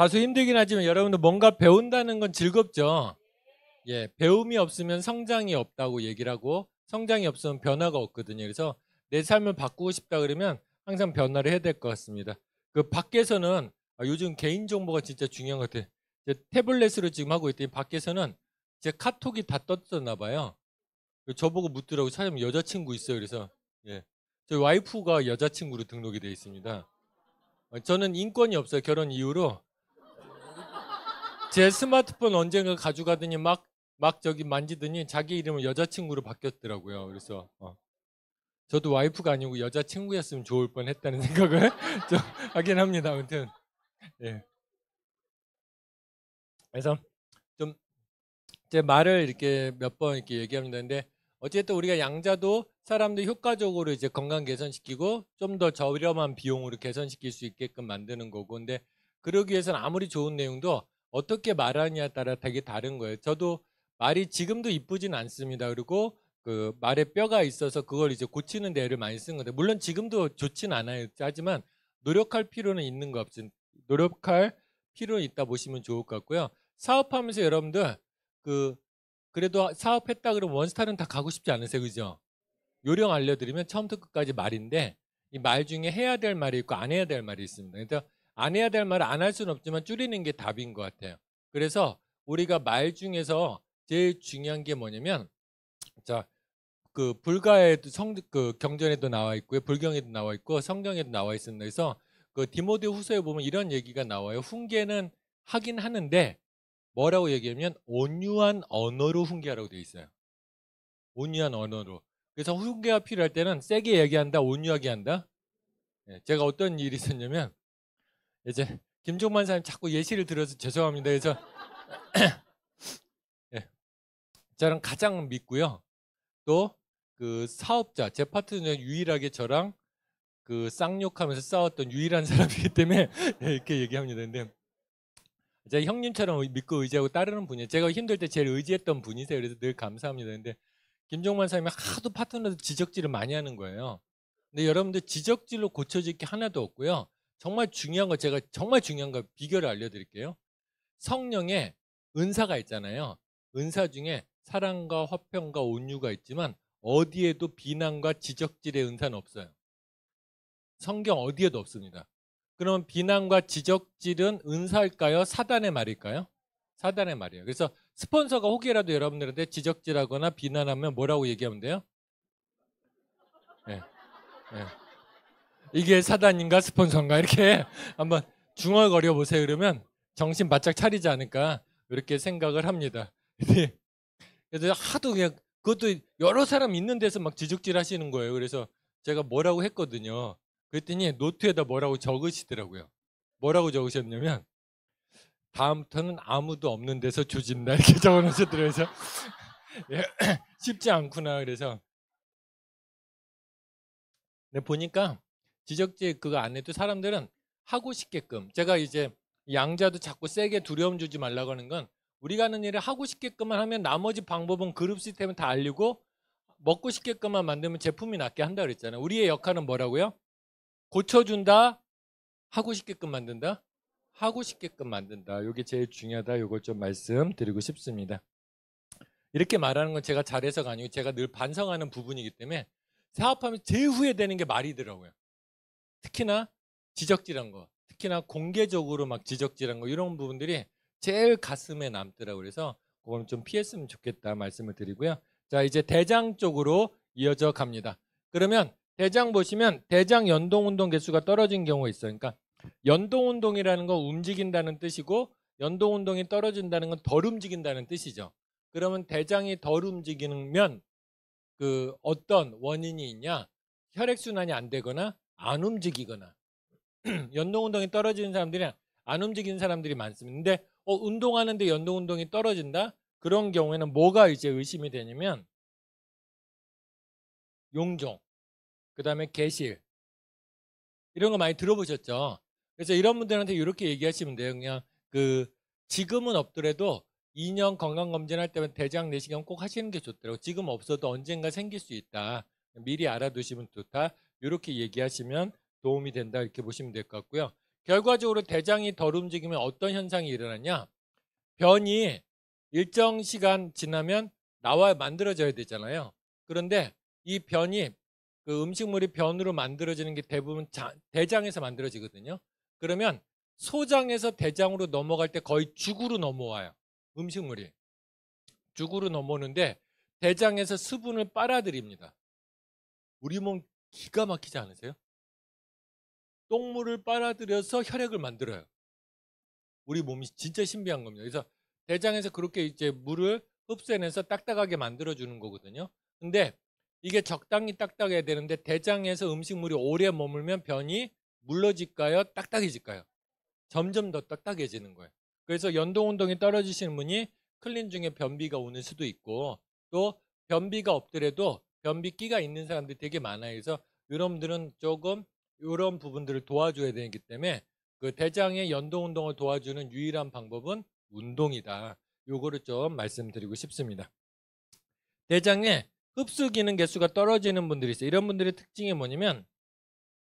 다소 힘들긴 하지만 여러분도 뭔가 배운다는 건 즐겁죠. 예, 배움이 없으면 성장이 없다고 얘기를 하고 성장이 없으면 변화가 없거든요. 그래서 내 삶을 바꾸고 싶다 그러면 항상 변화를 해야 될 것 같습니다. 그 밖에서는 아, 요즘 개인 정보가 진짜 중요한 것 같아요. 태블릿으로 지금 하고 있더니 밖에서는 제 카톡이 다 떴었나 봐요. 그 저보고 묻더라고 찾아보면 여자친구 있어요. 그래서 예. 저희 와이프가 여자친구로 등록이 돼 있습니다. 저는 인권이 없어요. 결혼 이후로 제 스마트폰 언젠가 가져가더니 막, 막 저기 만지더니 자기 이름을 여자친구로 바뀌었더라고요. 그래서, 어. 저도 와이프가 아니고 여자친구였으면 좋을 뻔 했다는 생각을 좀 하긴 합니다. 아무튼, 예. 그래서 좀 제 말을 이렇게 몇 번 이렇게 얘기합니다. 근데 어쨌든 우리가 양자도 사람들 효과적으로 이제 건강 개선시키고 좀 더 저렴한 비용으로 개선시킬 수 있게끔 만드는 거고 근데 그러기 위해서는 아무리 좋은 내용도 어떻게 말하냐에 따라 되게 다른 거예요. 저도 말이 지금도 이쁘진 않습니다. 그리고 그 말에 뼈가 있어서 그걸 이제 고치는 데를 많이 쓴 건데 물론 지금도 좋진 않아요. 하지만 노력할 필요는 있는 거 없지. 노력할 필요는 있다 보시면 좋을 것 같고요. 사업하면서 여러분들 그 그래도 사업했다 그러면 원스타는 다 가고 싶지 않으세요, 그죠? 요령 알려드리면 처음부터 끝까지 말인데 이 말 중에 해야 될 말이 있고 안 해야 될 말이 있습니다. 그러니 안 해야 될 말을 안 할 수는 없지만 줄이는 게 답인 것 같아요. 그래서 우리가 말 중에서 제일 중요한 게 뭐냐면 자, 그 불가에도 성 그 경전에도 나와 있고요. 불경에도 나와 있고 성경에도 나와 있습니다. 그래서 그 디모데 후서에 보면 이런 얘기가 나와요. 훈계는 하긴 하는데 뭐라고 얘기하면 온유한 언어로 훈계하라고 되어 있어요. 온유한 언어로. 그래서 훈계가 필요할 때는 세게 얘기한다, 온유하게 한다. 예, 제가 어떤 일이 있었냐면 이제 김종만 사님 자꾸 예시를 들어서 죄송합니다. 그래서 예, 저랑 가장 믿고요. 또 그 사업자 제 파트너 유일하게 저랑 그 쌍욕하면서 싸웠던 유일한 사람이기 때문에 예, 이렇게 얘기합니다. 근데 제 형님처럼 믿고 의지하고 따르는 분이에요. 제가 힘들 때 제일 의지했던 분이세요. 그래서 늘 감사합니다. 근데 김종만 사님이 하도 파트너들 지적질을 많이 하는 거예요. 근데 여러분들 지적질로 고쳐질 게 하나도 없고요. 정말 중요한 거 제가 정말 중요한 거 비결을 알려드릴게요. 성령의 은사가 있잖아요. 은사 중에 사랑과 화평과 온유가 있지만 어디에도 비난과 지적질의 은사는 없어요. 성경 어디에도 없습니다. 그럼 비난과 지적질은 은사일까요? 사단의 말일까요? 사단의 말이에요. 그래서 스폰서가 혹이라도 여러분들한테 지적질하거나 비난하면 뭐라고 얘기하면 돼요? 네. 네. 이게 사단인가 스폰서인가 이렇게 한번 중얼거려 보세요. 그러면 정신 바짝 차리지 않을까 이렇게 생각을 합니다. 그래서 하도 그냥 그것도 여러 사람 있는 데서 막 지적질 하시는 거예요. 그래서 제가 뭐라고 했거든요. 그랬더니 노트에다 뭐라고 적으시더라고요. 뭐라고 적으셨냐면 다음부터는 아무도 없는 데서 조진다 이렇게 적어놓으셨더라고요. 예, 쉽지 않구나 그래서 근데 보니까 지적지 그거 안 해도 사람들은 하고 싶게끔 제가 이제 양자도 자꾸 세게 두려움 주지 말라고 하는 건 우리가 하는 일을 하고 싶게끔만 하면 나머지 방법은 그룹 시스템을 다 알리고 먹고 싶게끔만 만들면 제품이 낫게 한다 그랬잖아요. 우리의 역할은 뭐라고요? 고쳐준다, 하고 싶게끔 만든다, 하고 싶게끔 만든다. 이게 제일 중요하다. 이걸 좀 말씀드리고 싶습니다. 이렇게 말하는 건 제가 잘해서가 아니고 제가 늘 반성하는 부분이기 때문에 사업하면 제일 후회되는 게 말이더라고요. 특히나 지적질한 거, 특히나 공개적으로 막 지적질한 거 이런 부분들이 제일 가슴에 남더라고 그래서 그거좀 피했으면 좋겠다 말씀을 드리고요. 자 이제 대장 쪽으로 이어져 갑니다. 그러면 대장 보시면 대장 연동운동 개수가 떨어진 경우가 있어요. 그러니까 연동운동이라는 건 움직인다는 뜻이고 연동운동이 떨어진다는 건 덜 움직인다는 뜻이죠. 그러면 대장이 덜 움직이면 그 어떤 원인이 있냐 혈액순환이 안 되거나 안 움직이거나 연동운동이 떨어지는 사람들이 안 움직이는 사람들이 많습니다. 근데 어, 운동하는데 연동운동이 떨어진다? 그런 경우에는 뭐가 이제 의심이 되냐면 용종, 그 다음에 개실 이런 거 많이 들어보셨죠? 그래서 이런 분들한테 이렇게 얘기하시면 돼요. 그냥 그 지금은 없더라도 2년 건강검진할 때면 대장 내시경 꼭 하시는 게 좋더라고. 지금 없어도 언젠가 생길 수 있다. 미리 알아두시면 좋다. 이렇게 얘기하시면 도움이 된다 이렇게 보시면 될 것 같고요. 결과적으로 대장이 덜 움직이면 어떤 현상이 일어나냐? 변이 일정 시간 지나면 나와 만들어져야 되잖아요. 그런데 이 변이 그 음식물이 변으로 만들어지는 게 대부분 자, 대장에서 만들어지거든요. 그러면 소장에서 대장으로 넘어갈 때 거의 죽으로 넘어와요. 음식물이 죽으로 넘어오는데 대장에서 수분을 빨아들입니다. 우리 몸 기가 막히지 않으세요? 똥물을 빨아들여서 혈액을 만들어요. 우리 몸이 진짜 신비한 겁니다. 그래서 대장에서 그렇게 이제 물을 흡수해내서 딱딱하게 만들어주는 거거든요. 근데 이게 적당히 딱딱해야 되는데 대장에서 음식물이 오래 머물면 변이 물러질까요? 딱딱해질까요? 점점 더 딱딱해지는 거예요. 그래서 연동운동이 떨어지시는 분이 클린 중에 변비가 오는 수도 있고 또 변비가 없더라도 변비기가 있는 사람들이 되게 많아요. 그래서 여러분들은 조금 이런 부분들을 도와줘야 되기 때문에 그 대장의 연동 운동을 도와주는 유일한 방법은 운동이다. 요거를 좀 말씀드리고 싶습니다. 대장의 흡수 기능 개수가 떨어지는 분들이 있어요. 이런 분들의 특징이 뭐냐면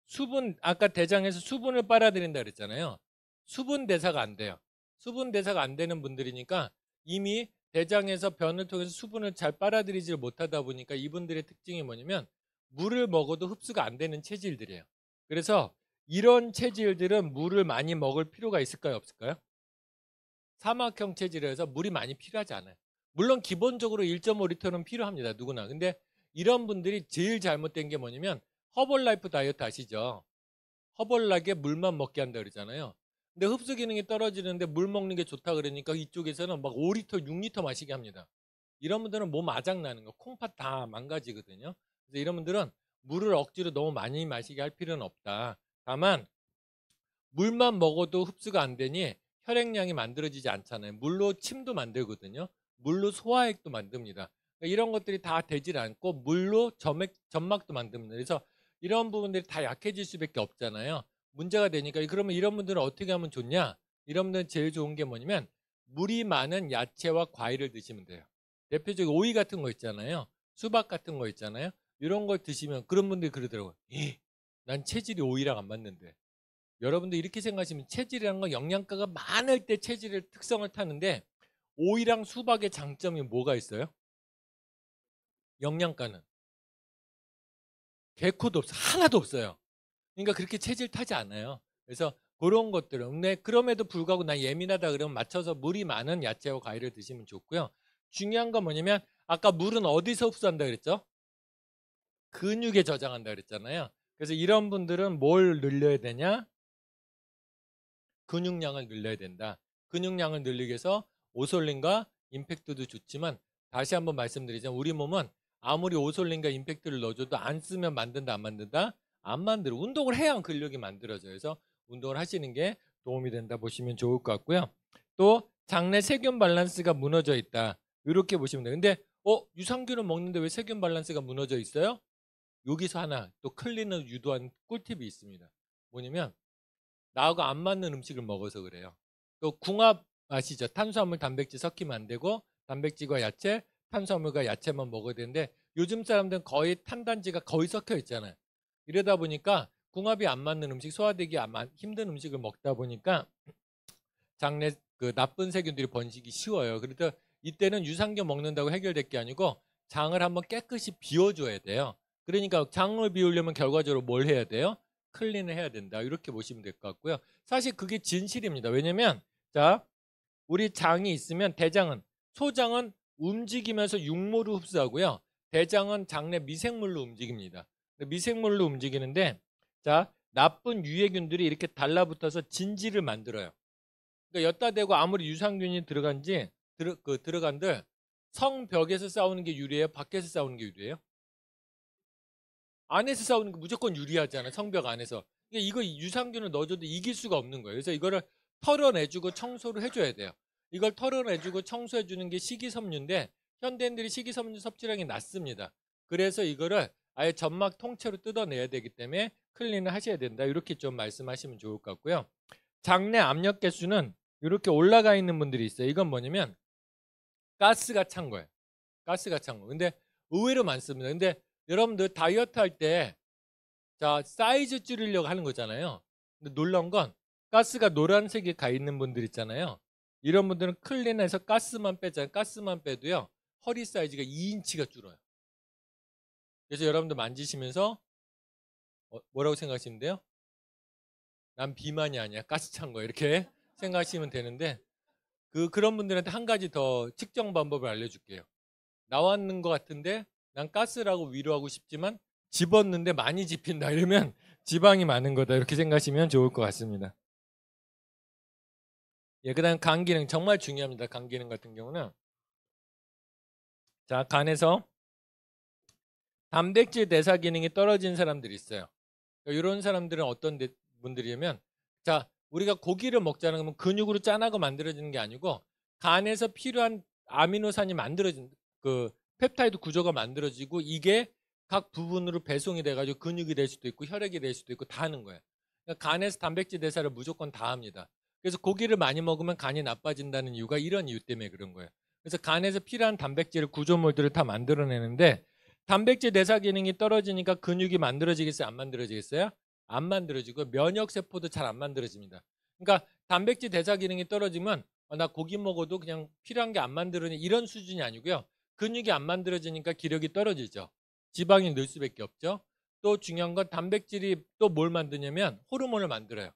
수분 아까 대장에서 수분을 빨아들인다 그랬잖아요. 수분 대사가 안 돼요. 수분 대사가 안 되는 분들이니까 이미 대장에서 변을 통해서 수분을 잘빨아들이지 못하다 보니까 이분들의 특징이 뭐냐면 물을 먹어도 흡수가 안 되는 체질들이에요. 그래서 이런 체질들은 물을 많이 먹을 필요가 있을까요? 없을까요? 사막형 체질이라서 물이 많이 필요하지 않아요. 물론 기본적으로 1.5리터는 필요합니다. 누구나. 근데 이런 분들이 제일 잘못된 게 뭐냐면 허벌라이프 다이어트 아시죠? 허벌나게 물만 먹게 한다 그러잖아요. 근데 흡수 기능이 떨어지는데 물 먹는 게 좋다 그러니까 이쪽에서는 막 5리터, 6리터 마시게 합니다. 이런 분들은 몸 뭐 아작 나는 거, 콩팥 다 망가지거든요. 그래서 이런 분들은 물을 억지로 너무 많이 마시게 할 필요는 없다. 다만 물만 먹어도 흡수가 안 되니 혈액량이 만들어지지 않잖아요. 물로 침도 만들거든요. 물로 소화액도 만듭니다. 그러니까 이런 것들이 다 되질 않고 물로 점액, 점막도 만듭니다. 그래서 이런 부분들이 다 약해질 수밖에 없잖아요. 문제가 되니까 그러면 이런 분들은 어떻게 하면 좋냐? 이런 분들은 제일 좋은 게 뭐냐면 물이 많은 야채와 과일을 드시면 돼요. 대표적인 오이 같은 거 있잖아요. 수박 같은 거 있잖아요. 이런 걸 드시면 그런 분들이 그러더라고요. 난 체질이 오이랑 안 맞는데. 여러분들 이렇게 생각하시면 체질이라는 건 영양가가 많을 때 체질의 특성을 타는데 오이랑 수박의 장점이 뭐가 있어요? 영양가는 개코도 없어 하나도 없어요. 그러니까 그렇게 체질 타지 않아요. 그래서 그런 것들은 근데 그럼에도 불구하고 난 예민하다 그러면 맞춰서 물이 많은 야채와 과일을 드시면 좋고요. 중요한 건 뭐냐면 아까 물은 어디서 흡수한다 그랬죠? 근육에 저장한다 그랬잖아요. 그래서 이런 분들은 뭘 늘려야 되냐? 근육량을 늘려야 된다. 근육량을 늘리기 위해서 오솔린과 임팩트도 좋지만 다시 한번 말씀드리자면 우리 몸은 아무리 오솔린과 임팩트를 넣어줘도 안 쓰면 만든다 안 만든다 안 만들어 운동을 해야 근력이 만들어져요. 그래서 운동을 하시는 게 도움이 된다 보시면 좋을 것 같고요. 또 장내 세균 밸런스가 무너져 있다. 이렇게 보시면 돼요. 근데 어 유산균을 먹는데 왜 세균 밸런스가 무너져 있어요? 여기서 하나 또 클린을 유도한 꿀팁이 있습니다. 뭐냐면 나하고 안 맞는 음식을 먹어서 그래요. 또 궁합 아시죠? 탄수화물 단백질 섞이면 안 되고 단백질과 야채, 탄수화물과 야채만 먹어야 되는데 요즘 사람들은 거의 탄단지가 거의 섞여 있잖아요. 이러다 보니까 궁합이 안 맞는 음식, 소화되기 힘든 음식을 먹다 보니까 장내 그 나쁜 세균들이 번지기 쉬워요. 그래서 이때는 유산균 먹는다고 해결될 게 아니고 장을 한번 깨끗이 비워줘야 돼요. 그러니까 장을 비우려면 결과적으로 뭘 해야 돼요? 클린을 해야 된다. 이렇게 보시면 될 것 같고요. 사실 그게 진실입니다. 왜냐면 자 우리 장이 있으면 대장은 소장은 움직이면서 육모를 흡수하고요. 대장은 장내 미생물로 움직입니다. 미생물로 움직이는데 자 나쁜 유해균들이 이렇게 달라붙어서 진지를 만들어요. 그러니까 엿다 대고 아무리 유산균이 들어간지 들 그, 들어간들 성벽에서 싸우는 게 유리해요? 밖에서 싸우는 게 유리해요? 안에서 싸우는 게 무조건 유리하잖아요. 성벽 안에서. 그러니까 이거 유산균을 넣어줘도 이길 수가 없는 거예요. 그래서 이거를 털어내주고 청소를 해줘야 돼요. 이걸 털어내주고 청소해주는 게 식이섬유인데 현대인들이 식이섬유 섭취량이 낮습니다. 그래서 이거를 아예 점막 통째로 뜯어내야 되기 때문에 클린을 하셔야 된다. 이렇게 좀 말씀하시면 좋을 것 같고요. 장내 압력 개수는 이렇게 올라가 있는 분들이 있어요. 이건 뭐냐면 가스가 찬 거예요. 가스가 찬 거. 예요 근데 의외로 많습니다. 근데 여러분들 다이어트 할 때 자, 사이즈 줄이려고 하는 거잖아요. 근데 놀라운 건 가스가 노란색에 가 있는 분들 있잖아요. 이런 분들은 클린에서 가스만 빼잖아요. 가스만 빼도요. 허리 사이즈가 2인치가 줄어요. 그래서 여러분도 만지시면서 어, 뭐라고 생각하시는데요? 난 비만이 아니야. 가스 찬 거. 이렇게 생각하시면 되는데 그 그런 분들한테 한 가지 더 측정 방법을 알려줄게요. 나왔는 것 같은데 난 가스라고 위로하고 싶지만 집었는데 많이 집힌다 이러면 지방이 많은 거다 이렇게 생각하시면 좋을 것 같습니다. 예, 그다음 간 기능 정말 중요합니다. 간 기능 같은 경우는 자 간에서 단백질 대사 기능이 떨어진 사람들이 있어요. 그러니까 이런 사람들은 어떤 분들이냐면 자 우리가 고기를 먹자는 거면 근육으로 짠하고 만들어지는 게 아니고 간에서 필요한 아미노산이 만들어진 그 펩타이드 구조가 만들어지고 이게 각 부분으로 배송이 돼가지고 근육이 될 수도 있고 혈액이 될 수도 있고 다 하는 거예요. 그러니까 간에서 단백질 대사를 무조건 다 합니다. 그래서 고기를 많이 먹으면 간이 나빠진다는 이유가 이런 이유 때문에 그런 거예요. 그래서 간에서 필요한 단백질을 구조물들을 다 만들어내는데 단백질 대사 기능이 떨어지니까 근육이 만들어지겠어요? 안 만들어지겠어요? 안 만들어지고 면역 세포도 잘 안 만들어집니다. 그러니까 단백질 대사 기능이 떨어지면 어, 나 고기 먹어도 그냥 필요한 게 안 만들어지는 이런 수준이 아니고요. 근육이 안 만들어지니까 기력이 떨어지죠. 지방이 늘 수밖에 없죠. 또 중요한 건 단백질이 또 뭘 만드냐면 호르몬을 만들어요.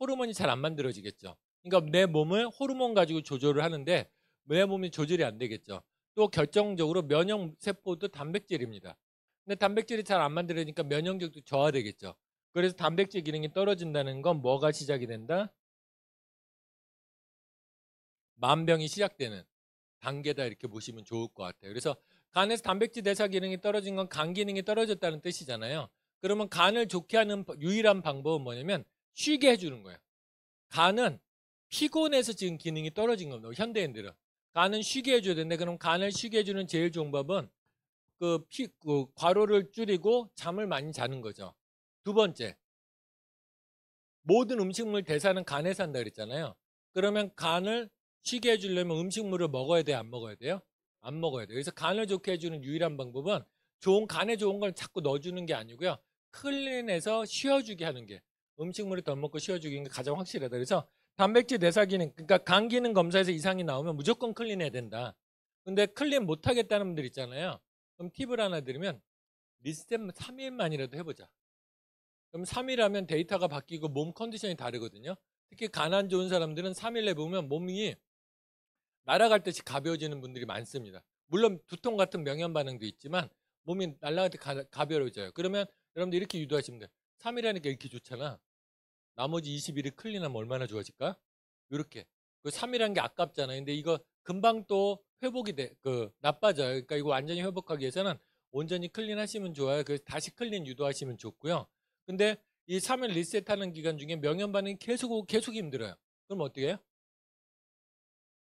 호르몬이 잘 안 만들어지겠죠. 그러니까 내 몸을 호르몬 가지고 조절을 하는데 내 몸이 조절이 안 되겠죠. 또 결정적으로 면역세포도 단백질입니다. 근데 단백질이 잘 안 만들어지니까 면역력도 저하되겠죠. 그래서 단백질 기능이 떨어진다는 건 뭐가 시작이 된다? 만병이 시작되는 단계다 이렇게 보시면 좋을 것 같아요. 그래서 간에서 단백질 대사 기능이 떨어진 건 간 기능이 떨어졌다는 뜻이잖아요. 그러면 간을 좋게 하는 유일한 방법은 뭐냐면 쉬게 해주는 거예요. 간은 피곤해서 지금 기능이 떨어진 겁니다. 현대인들은. 간은 쉬게 해줘야 되는데 그럼 간을 쉬게 해주는 제일 좋은 법은 그, 피, 그 과로를 줄이고 잠을 많이 자는 거죠. 두 번째, 모든 음식물 대사는 간에산다 그랬잖아요. 그러면 간을 쉬게 해주려면 음식물을 먹어야 돼요? 안 먹어야 돼요? 안 먹어야 돼요. 그래서 간을 좋게 해주는 유일한 방법은 좋은 간에 좋은 걸 자꾸 넣어주는 게 아니고요. 클린해서 쉬어주게 하는 게 음식물을 덜 먹고 쉬어주기는 가장 확실하다. 그래서 단백질 내사기는 그러니까 간 기능 검사에서 이상이 나오면 무조건 클린해야 된다. 근데 클린 못 하겠다는 분들 있잖아요. 그럼 팁을 하나 드리면 리스템 3일만이라도 해보자. 그럼 3일 하면 데이터가 바뀌고 몸 컨디션이 다르거든요. 특히 가난 좋은 사람들은 3일 내보면 몸이 날아갈 듯이 가벼워지는 분들이 많습니다. 물론 두통 같은 명현 반응도 있지만 몸이 날아갈 때 가벼워져요. 그러면 여러분들 이렇게 유도하시면 돼요. 3일 하니까 이렇게 좋잖아. 나머지 20일이 클린하면 얼마나 좋아질까? 이렇게. 그3일한 게 아깝잖아요. 근데 이거 금방 또 회복이 돼, 그, 나빠져요. 그러니까 이거 완전히 회복하기 위해서는 온전히 클린 하시면 좋아요. 그 다시 클린 유도하시면 좋고요. 근데 이 3일 리셋하는 기간 중에 명현 반응이 계속 계속 힘들어요. 그럼 어떻게 해요?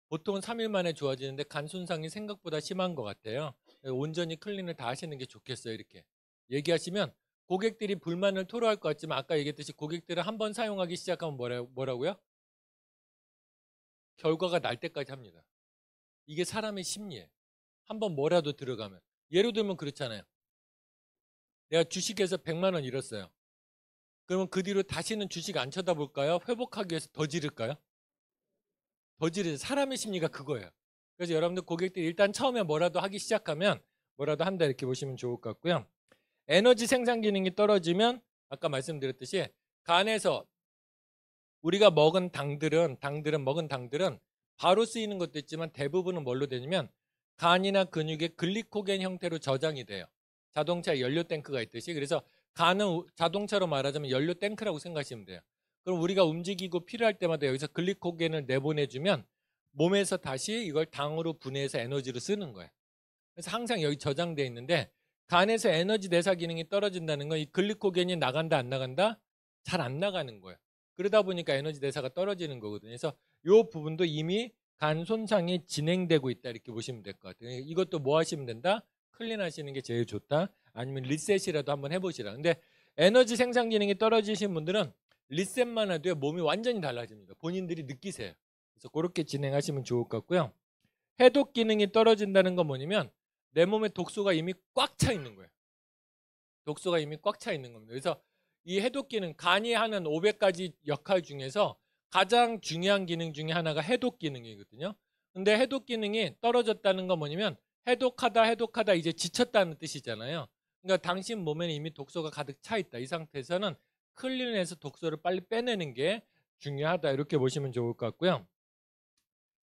보통은 3일 만에 좋아지는데 간 손상이 생각보다 심한 것 같아요. 온전히 클린을 다 하시는 게 좋겠어요. 이렇게 얘기하시면 고객들이 불만을 토로할 것 같지만 아까 얘기했듯이 고객들은 한번 사용하기 시작하면 뭐라, 뭐라고요? 결과가 날 때까지 합니다. 이게 사람의 심리에 한번 뭐라도 들어가면 예를 들면 그렇잖아요. 내가 주식에서 100만 원 잃었어요. 그러면 그 뒤로 다시는 주식 안 쳐다볼까요? 회복하기 위해서 더 지를까요? 더 지르죠. 사람의 심리가 그거예요. 그래서 여러분들 고객들이 일단 처음에 뭐라도 하기 시작하면 뭐라도 한다 이렇게 보시면 좋을 것 같고요. 에너지 생산 기능이 떨어지면 아까 말씀드렸듯이 간에서 우리가 먹은 당들은 당들은 먹은 당들은 바로 쓰이는 것도 있지만 대부분은 뭘로 되냐면 간이나 근육의 글리코겐 형태로 저장이 돼요. 자동차 연료 탱크가 있듯이 그래서 간은 자동차로 말하자면 연료 탱크라고 생각하시면 돼요. 그럼 우리가 움직이고 필요할 때마다 여기서 글리코겐을 내보내주면 몸에서 다시 이걸 당으로 분해해서 에너지로 쓰는 거예요. 그래서 항상 여기 저장돼 있는데 간에서 에너지 대사 기능이 떨어진다는 건 이 글리코겐이 나간다 안 나간다? 잘 안 나가는 거예요. 그러다 보니까 에너지 대사가 떨어지는 거거든요. 그래서 이 부분도 이미 간 손상이 진행되고 있다 이렇게 보시면 될 것 같아요. 이것도 뭐 하시면 된다? 클린 하시는 게 제일 좋다. 아니면 리셋이라도 한번 해보시라. 근데 에너지 생산 기능이 떨어지신 분들은 리셋만 해도 몸이 완전히 달라집니다. 본인들이 느끼세요. 그래서 그렇게 진행하시면 좋을 것 같고요. 해독 기능이 떨어진다는 건 뭐냐면 내 몸에 독소가 이미 꽉 차 있는 거예요. 독소가 이미 꽉 차 있는 겁니다. 그래서 이 해독기는 간이 하는 500가지 역할 중에서 가장 중요한 기능 중에 하나가 해독 기능이거든요. 근데 해독 기능이 떨어졌다는 건 뭐냐면 해독하다 해독하다 이제 지쳤다는 뜻이잖아요. 그러니까 당신 몸에는 이미 독소가 가득 차 있다. 이 상태에서는 클린에서 독소를 빨리 빼내는 게 중요하다. 이렇게 보시면 좋을 것 같고요.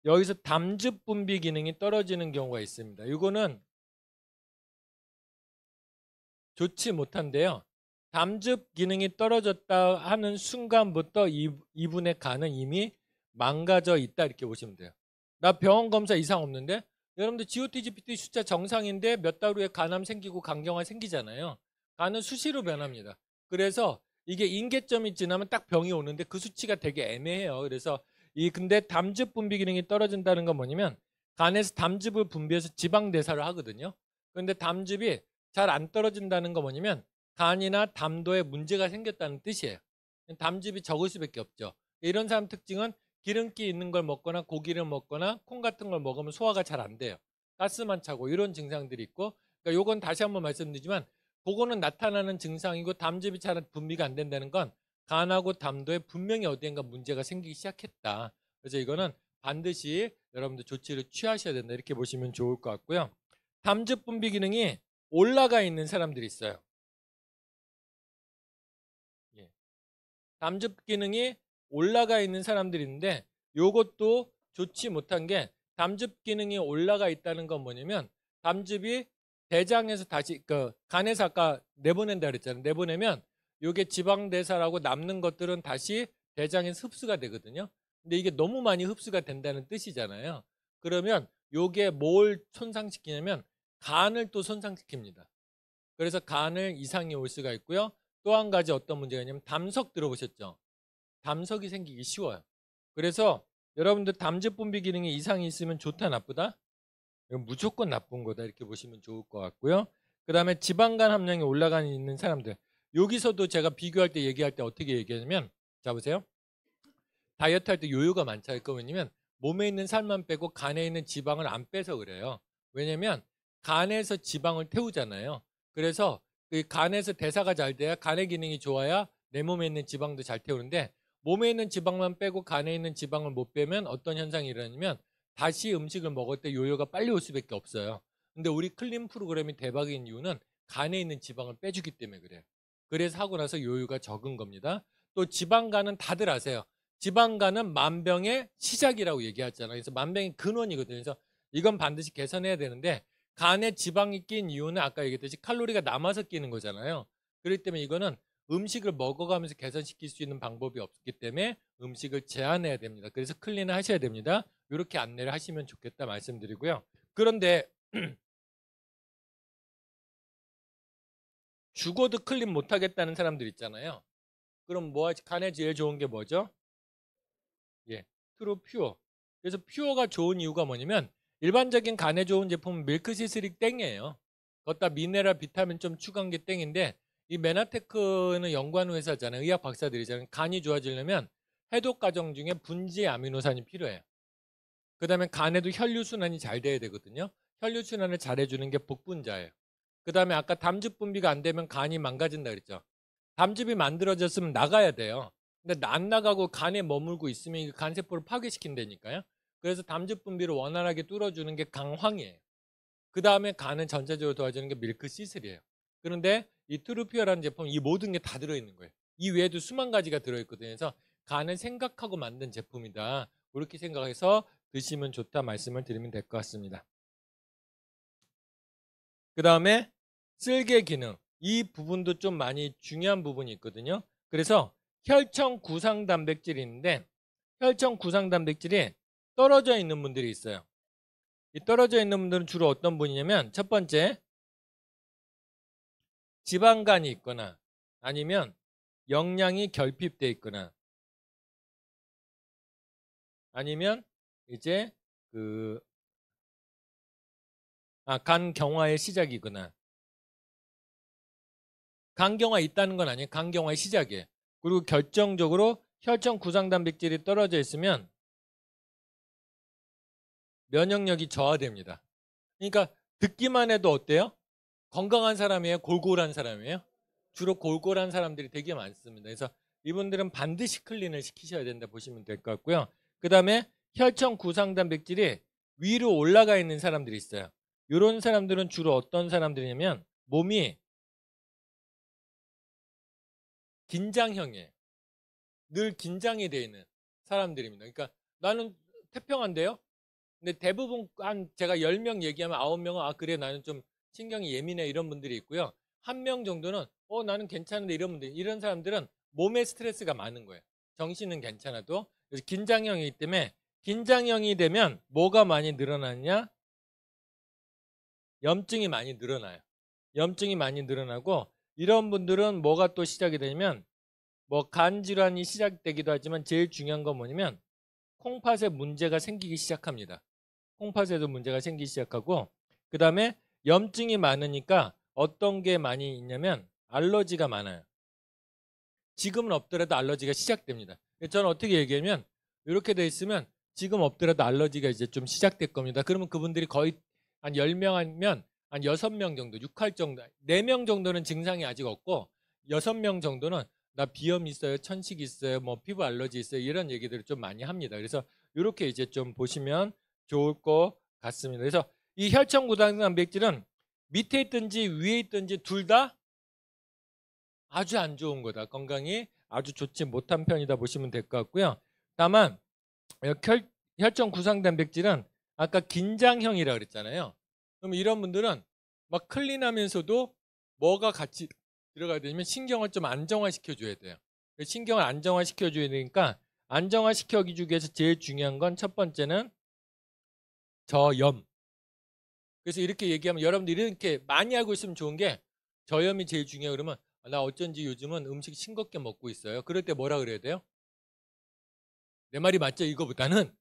여기서 담즙 분비 기능이 떨어지는 경우가 있습니다. 이거는 좋지 못한데요. 담즙 기능이 떨어졌다 하는 순간부터 이분의 간은 이미 망가져 있다 이렇게 보시면 돼요. 나 병원 검사 이상 없는데 여러분들 GOT-GPT 숫자 정상인데 몇 달 후에 간암 생기고 간경화 생기잖아요. 간은 수시로 변합니다. 그래서 이게 인계점이 지나면 딱 병이 오는데 그 수치가 되게 애매해요. 그래서 이 근데 담즙 분비 기능이 떨어진다는 건 뭐냐면 간에서 담즙을 분비해서 지방 대사를 하거든요. 그런데 담즙이 잘안 떨어진다는 거 뭐냐면 간이나 담도에 문제가 생겼다는 뜻이에요. 담즙이 적을 수밖에 없죠. 이런 사람 특징은 기름기 있는 걸 먹거나 고기를 먹거나 콩 같은 걸 먹으면 소화가 잘 안 돼요. 가스만 차고 이런 증상들이 있고 그러니까 요건 다시 한번 말씀드리지만 그거는 나타나는 증상이고 담즙이 잘 분비가 안 된다는 건 간하고 담도에 분명히 어디엔가 문제가 생기기 시작했다. 그래서 이거는 반드시 여러분들 조치를 취하셔야 된다. 이렇게 보시면 좋을 것 같고요. 담즙 분비 기능이 올라가 있는 사람들이 있어요. 예. 담즙 기능이 올라가 있는 사람들이 있는데 이것도 좋지 못한 게 담즙 기능이 올라가 있다는 건 뭐냐면 담즙이 대장에서 다시 그 간에서 아까 내보낸다 그랬잖아요. 내보내면 이게 지방 대사라고 남는 것들은 다시 대장에 흡수가 되거든요. 근데 이게 너무 많이 흡수가 된다는 뜻이잖아요. 그러면 이게뭘 손상시키냐면 간을 또 손상시킵니다. 그래서 간을 이상이 올 수가 있고요. 또 한 가지 어떤 문제가 있냐면 담석 들어보셨죠? 담석이 생기기 쉬워요. 그래서 여러분들 담즙 분비 기능에 이상이 있으면 좋다 나쁘다? 무조건 나쁜 거다 이렇게 보시면 좋을 것 같고요. 그 다음에 지방간 함량이 올라가 있는 사람들 여기서도 제가 비교할 때 얘기할 때 어떻게 얘기하냐면 자 보세요. 다이어트 할 때 요요가 많잖아요. 그거 왜냐면 몸에 있는 살만 빼고 간에 있는 지방을 안 빼서 그래요. 왜냐면 간에서 지방을 태우잖아요. 그래서 그 간에서 대사가 잘 돼야 간의 기능이 좋아야 내 몸에 있는 지방도 잘 태우는데 몸에 있는 지방만 빼고 간에 있는 지방을 못 빼면 어떤 현상이 일어나냐면 다시 음식을 먹을 때 요요가 빨리 올 수밖에 없어요. 근데 우리 클린 프로그램이 대박인 이유는 간에 있는 지방을 빼주기 때문에 그래요. 그래서 하고 나서 요요가 적은 겁니다. 또 지방간은 다들 아세요. 지방간은 만병의 시작이라고 얘기하잖아요. 그래서 만병의 근원이거든요. 그래서 이건 반드시 개선해야 되는데 간에 지방이 낀 이유는 아까 얘기했듯이 칼로리가 남아서 끼는 거잖아요. 그렇기 때문에 이거는 음식을 먹어가면서 개선시킬 수 있는 방법이 없기 때문에 음식을 제한해야 됩니다. 그래서 클린을 하셔야 됩니다. 이렇게 안내를 하시면 좋겠다 말씀드리고요. 그런데 죽어도 클린 못하겠다는 사람들 있잖아요. 그럼 뭐 간에 제일 좋은 게 뭐죠? 예, 트루 퓨어. 그래서 퓨어가 좋은 이유가 뭐냐면 일반적인 간에 좋은 제품은 밀크시스릭 땡이에요. 걷다 미네랄, 비타민 좀 추가한 게 땡인데 이 메나테크는 연구하는 회사잖아요. 의학 박사들이잖아요. 간이 좋아지려면 해독 과정 중에 분지 아미노산이 필요해요. 그 다음에 간에도 혈류순환이 잘 돼야 되거든요. 혈류순환을 잘 해주는 게 복분자예요. 그 다음에 아까 담즙 분비가 안 되면 간이 망가진다 그랬죠. 담즙이 만들어졌으면 나가야 돼요. 근데 안 나가고 간에 머물고 있으면 간세포를 파괴시킨다니까요. 그래서 담즙 분비를 원활하게 뚫어주는 게 강황이에요. 그 다음에 간은 전체적으로 도와주는 게 밀크 시슬이에요. 그런데 이 트루피어라는 제품 이 모든 게 다 들어있는 거예요. 이 외에도 수만 가지가 들어있거든요. 그래서 간을 생각하고 만든 제품이다. 이렇게 생각해서 드시면 좋다 말씀을 드리면 될 것 같습니다. 그 다음에 쓸개 기능. 이 부분도 좀 많이 중요한 부분이 있거든요. 그래서 혈청 구상 단백질이 있는데 혈청 구상 단백질이 떨어져 있는 분들이 있어요. 이 떨어져 있는 분들은 주로 어떤 분이냐면 첫 번째 지방간이 있거나 아니면 영양이 결핍돼 있거나 아니면 이제 그 아, 간경화의 시작이거나 간경화 있다는 건 아니에요. 간경화의 시작이에요. 그리고 결정적으로 혈청 구상 단백질이 떨어져 있으면 면역력이 저하됩니다. 그러니까 듣기만 해도 어때요? 건강한 사람이에요? 골골한 사람이에요? 주로 골골한 사람들이 되게 많습니다. 그래서 이분들은 반드시 클린을 시키셔야 된다 보시면 될 것 같고요. 그 다음에 혈청 구상단백질이 위로 올라가 있는 사람들이 있어요. 이런 사람들은 주로 어떤 사람들이냐면 몸이 긴장형이에요. 늘 긴장이 돼 있는 사람들입니다. 그러니까 나는 태평한데요. 근데 대부분 한 제가 10명 얘기하면 9명은 아 그래 나는 좀 신경이 예민해 이런 분들이 있고요. 한 명 정도는 어 나는 괜찮은데 이런 분들 이런 사람들은 몸에 스트레스가 많은 거예요. 정신은 괜찮아도 그래서 긴장형이기 때문에 긴장형이 되면 뭐가 많이 늘어나냐 염증이 많이 늘어나요. 염증이 많이 늘어나고 이런 분들은 뭐가 또 시작이 되냐면 뭐간 질환이 시작되기도 하지만 제일 중요한 건 뭐냐면 콩팥에 문제가 생기기 시작합니다. 콩팥에도 문제가 생기기 시작하고 그 다음에 염증이 많으니까 어떤 게 많이 있냐면 알러지가 많아요. 지금은 없더라도 알러지가 시작됩니다. 저는 어떻게 얘기하면 이렇게 돼 있으면 지금 없더라도 알러지가 이제 좀 시작될 겁니다. 그러면 그분들이 거의 한 10명 하면 한 6명 정도, 6할 정도, 4명 정도는 증상이 아직 없고 6명 정도는 나 비염 있어요, 천식 있어요, 뭐 피부 알러지 있어요 이런 얘기들을 좀 많이 합니다. 그래서 이렇게 이제 좀 보시면 좋을 것 같습니다. 그래서 이 혈청 구단백질은 밑에 있든지 위에 있든지 둘 다 아주 안 좋은 거다. 건강이 아주 좋지 못한 편이다 보시면 될 것 같고요. 다만 어, 혈, 혈청 구상 단백질은 아까 긴장형이라 그랬잖아요. 그럼 이런 분들은 막 클린하면서도 뭐가 같이 들어가야 되냐면 신경을 좀 안정화시켜 줘야 돼요. 신경을 안정화시켜 줘야 되니까 안정화시켜 기 위해서 제일 중요한 건 첫 번째는 저염. 그래서 이렇게 얘기하면 여러분들이 이렇게 많이 알고 있으면 좋은 게 저염이 제일 중요해요. 그러면 나 어쩐지 요즘은 음식 싱겁게 먹고 있어요. 그럴 때 뭐라 그래야 돼요? 내 말이 맞죠? 이거보다는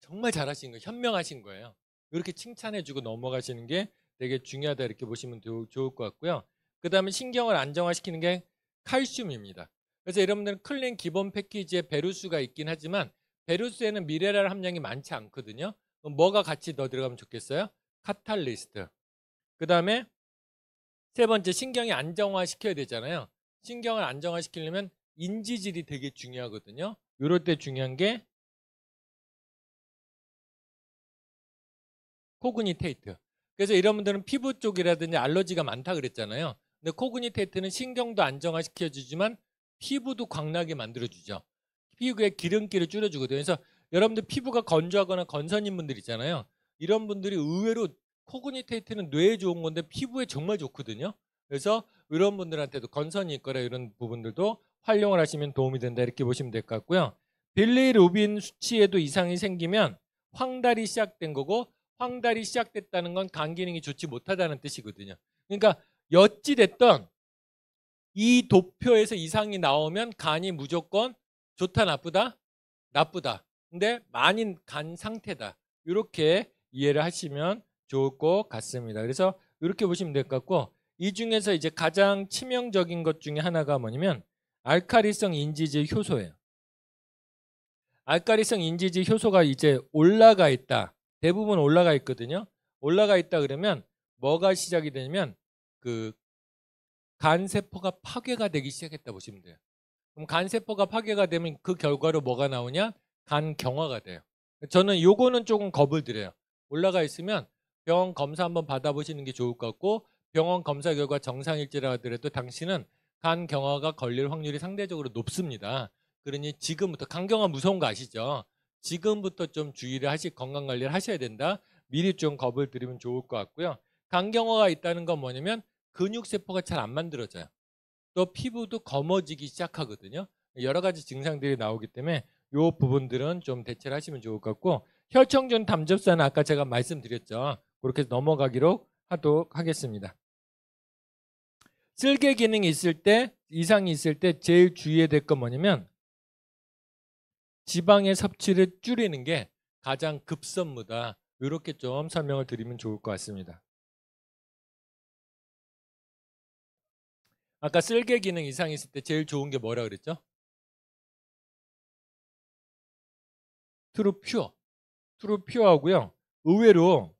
정말 잘하신 거예요. 현명하신 거예요. 이렇게 칭찬해주고 넘어가시는 게 되게 중요하다 이렇게 보시면 좋을 것 같고요. 그 다음에 신경을 안정화시키는 게 칼슘입니다. 그래서 여러분들은 클린 기본 패키지에 베루스가 있긴 하지만 베루스에는 미네랄 함량이 많지 않거든요. 뭐가 같이 넣어 들어가면 좋겠어요? 카탈리스트. 그 다음에 세 번째 신경이 안정화시켜야 되잖아요. 신경을 안정화시키려면 인지질이 되게 중요하거든요. 이럴 때 중요한 게 코그니테이트. 그래서 이런 분들은 피부 쪽이라든지 알러지가 많다 그랬잖아요. 근데 코그니테이트는 신경도 안정화시켜주지만 피부도 광나게 만들어주죠. 피부에 기름기를 줄여주거든요. 그래서 여러분들 피부가 건조하거나 건선인 분들 있잖아요. 이런 분들이 의외로 코그니테이트는 뇌에 좋은 건데 피부에 정말 좋거든요. 그래서 이런 분들한테도 건선이 있거나 이런 부분들도 활용을 하시면 도움이 된다 이렇게 보시면 될 것 같고요. 빌리루빈 수치에도 이상이 생기면 황달이 시작된 거고 황달이 시작됐다는 건 간 기능이 좋지 못하다는 뜻이거든요. 그러니까 엿찌 됐던 이 도표에서 이상이 나오면 간이 무조건 좋다 나쁘다 나쁘다 근데 많이 간 상태다. 이렇게 이해를 하시면 좋을 것 같습니다. 그래서 이렇게 보시면 될 것 같고 이 중에서 이제 가장 치명적인 것 중에 하나가 뭐냐면 알카리성 인지질 효소예요. 알카리성 인지질 효소가 이제 올라가 있다. 대부분 올라가 있거든요. 올라가 있다 그러면 뭐가 시작이 되냐면 그 간세포가 파괴가 되기 시작했다 보시면 돼요. 그럼 간세포가 파괴가 되면 그 결과로 뭐가 나오냐? 간 경화가 돼요. 저는 요거는 조금 겁을 드려요. 올라가 있으면 병원 검사 한번 받아보시는 게 좋을 것 같고 병원 검사 결과 정상일지라 하더라도 당신은 간 경화가 걸릴 확률이 상대적으로 높습니다. 그러니 지금부터 간 경화 무서운 거 아시죠? 지금부터 좀 주의를 하시 건강 관리를 하셔야 된다. 미리 좀 겁을 드리면 좋을 것 같고요. 간 경화가 있다는 건 뭐냐면 근육 세포가 잘 안 만들어져요. 또 피부도 검어지기 시작하거든요. 여러 가지 증상들이 나오기 때문에 요 부분들은 좀 대체를 하시면 좋을 것 같고 혈청전 담즙사는 아까 제가 말씀드렸죠. 그렇게 넘어가기로 하도록 하겠습니다. 쓸개 기능이 있을 때 이상이 있을 때 제일 주의해야 될 건 뭐냐면 지방의 섭취를 줄이는 게 가장 급선무다. 이렇게 좀 설명을 드리면 좋을 것 같습니다. 아까 쓸개 기능 이상 이 있을 때 제일 좋은 게 뭐라 그랬죠? 트루 퓨어. 트루 퓨어하고요. 의외로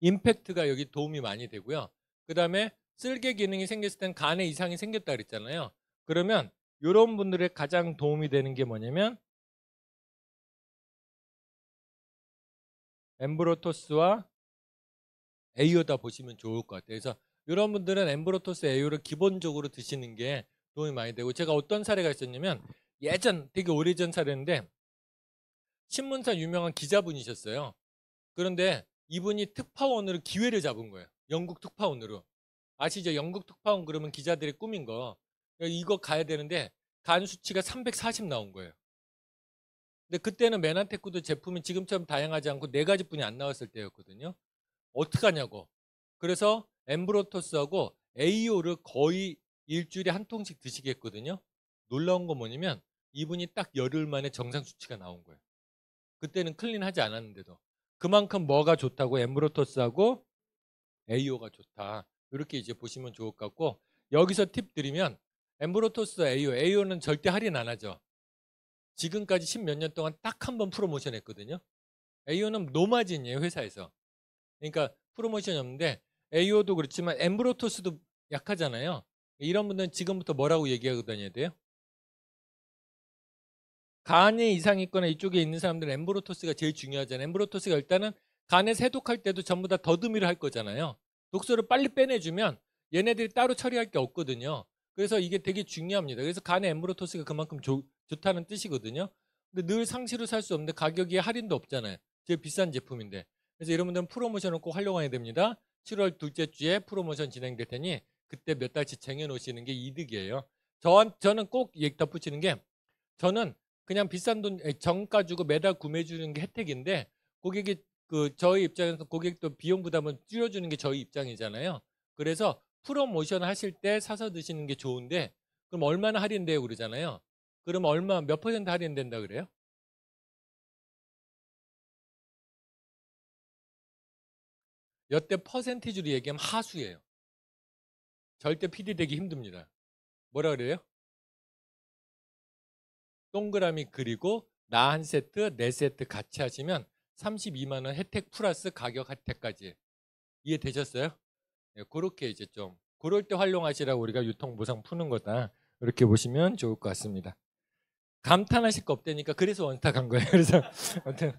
임팩트가 여기 도움이 많이 되고요. 그 다음에 쓸개 기능이 생겼을 땐 간에 이상이 생겼다 그랬잖아요. 그러면 이런 분들의 가장 도움이 되는 게 뭐냐면 엠브로토스와 에이오다 보시면 좋을 것 같아요. 그래서 이런 분들은 엠브로토스 에이오를 기본적으로 드시는 게 도움이 많이 되고 제가 어떤 사례가 있었냐면 예전 되게 오래전 사례인데 신문사 유명한 기자분이셨어요. 그런데 이분이 특파원으로 기회를 잡은 거예요. 영국 특파원으로. 아시죠? 영국 특파원 그러면 기자들의 꿈인 거. 이거 가야 되는데 간 수치가 340 나온 거예요. 근데 그때는 맨한테크도 제품이 지금처럼 다양하지 않고 네 가지 뿐이 안 나왔을 때였거든요. 어떡하냐고. 그래서 엠브로토스하고 AO를 거의 일주일에 한 통씩 드시겠거든요. 놀라운 건 뭐냐면 이분이 딱 열흘 만에 정상 수치가 나온 거예요. 그때는 클린하지 않았는데도 그만큼 뭐가 좋다고 엠브로토스하고 AO가 좋다. 이렇게 이제 보시면 좋을 것 같고 여기서 팁 드리면 엠브로토스 AO, AO는 절대 할인 안 하죠. 지금까지 십몇 년 동안 딱 한 번 프로모션 했거든요. AO는 노마진이에요, 회사에서. 그러니까 프로모션이 없는데 AO도 그렇지만 엠브로토스도 약하잖아요. 이런 분들은 지금부터 뭐라고 얘기하고 다녀야 돼요? 간에 이상이 있거나 이쪽에 있는 사람들은 엠브로토스가 제일 중요하잖아요. 엠브로토스가 일단은 간에 세독할 때도 전부 다 더듬이를 할 거잖아요. 독소를 빨리 빼내주면 얘네들이 따로 처리할 게 없거든요. 그래서 이게 되게 중요합니다. 그래서 간에 엠브로토스가 그만큼 조, 좋다는 뜻이거든요. 근데 늘 상시로 살 수 없는데 가격이 할인도 없잖아요. 제일 비싼 제품인데. 그래서 여러분들은 프로모션을 꼭 활용해야 됩니다. 7월 둘째 주에 프로모션 진행될 테니 그때 몇 달치 쟁여놓으시는 게 이득이에요. 저, 저는 꼭 얘기 덧붙이는 게 저는 그냥 비싼 돈 정가 주고 매달 구매해 주는 게 혜택인데 고객이 그 저희 입장에서 고객도 비용 부담은 줄여주는 게 저희 입장이잖아요. 그래서 프로모션 하실 때 사서 드시는 게 좋은데 그럼 얼마나 할인돼요 그러잖아요. 그럼 얼마 몇 퍼센트 할인된다 그래요? 여태 퍼센티지로 얘기하면 하수예요. 절대 피디 되기 힘듭니다. 뭐라 그래요? 동그라미 그리고 나 한 세트, 네 세트 같이 하시면 32만 원 혜택 플러스 가격 혜택까지 이해되셨어요? 네, 그렇게 이제 좀 그럴 때 활용하시라고 우리가 유통 보상 푸는 거다 이렇게 보시면 좋을 것 같습니다. 감탄하실 거없대니까 그래서 원탁한 거예요. 그래서 아무튼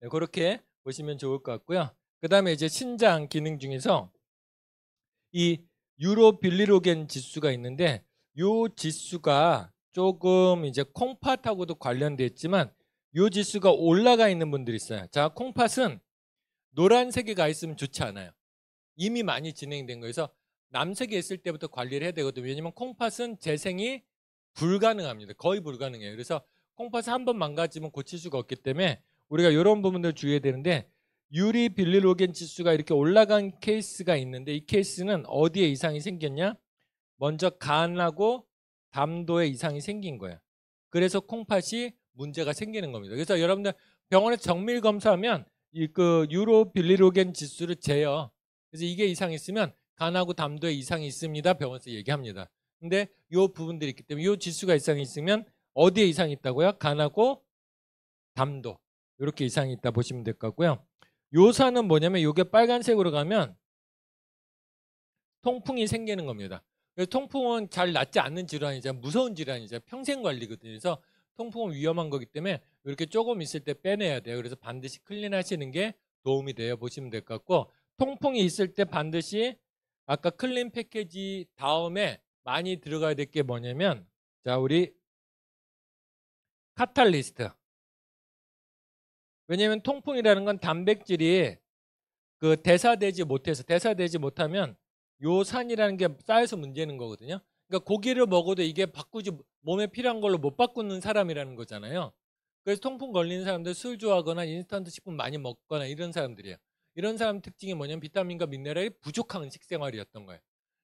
네, 그렇게 보시면 좋을 것 같고요. 그 다음에 이제 신장 기능 중에서 이 유로 빌리로겐 지수가 있는데 이 지수가 조금 이제 콩팥하고도 관련돼 있지만 요 지수가 올라가 있는 분들이 있어요. 자, 콩팥은 노란색이 가 있으면 좋지 않아요. 이미 많이 진행된 거에서 남색에 있을 때부터 관리를 해야 되거든요. 왜냐면 콩팥은 재생이 불가능합니다. 거의 불가능해요. 그래서 콩팥은 한번 망가지면 고칠 수가 없기 때문에 우리가 이런 부분들 주의해야 되는데 유리 빌리로겐 지수가 이렇게 올라간 케이스가 있는데 이 케이스는 어디에 이상이 생겼냐? 먼저 간하고 담도에 이상이 생긴 거예요. 그래서 콩팥이 문제가 생기는 겁니다. 그래서 여러분들 병원에 정밀 검사하면 그 유로 빌리로겐 지수를 재요. 그래서 이게 이상 있으면 간하고 담도에 이상이 있습니다. 병원에서 얘기합니다. 근데 이 부분들이 있기 때문에 이 지수가 이상이 있으면 어디에 이상이 있다고요? 간하고 담도 이렇게 이상이 있다 보시면 될 것 같고요. 요산은 뭐냐면 이게 빨간색으로 가면 통풍이 생기는 겁니다. 통풍은 잘 낫지 않는 질환이자 무서운 질환이자 평생 관리거든요. 그래서 통풍은 위험한 거기 때문에 이렇게 조금 있을 때 빼내야 돼요. 그래서 반드시 클린하시는 게 도움이 되어 보시면 될 것 같고 통풍이 있을 때 반드시 아까 클린 패키지 다음에 많이 들어가야 될 게 뭐냐면 자 우리 카탈리스트 왜냐하면 통풍이라는 건 단백질이 그 대사되지 못해서 대사되지 못하면 요산이라는 게 쌓여서 문제는 거거든요. 그러니까 고기를 먹어도 이게 바꾸지 몸에 필요한 걸로 못 바꾸는 사람이라는 거잖아요. 그래서 통풍 걸리는 사람들 술 좋아하거나 인스턴트 식품 많이 먹거나 이런 사람들이에요. 이런 사람 특징이 뭐냐면 비타민과 미네랄이 부족한 식생활이었던 거예요.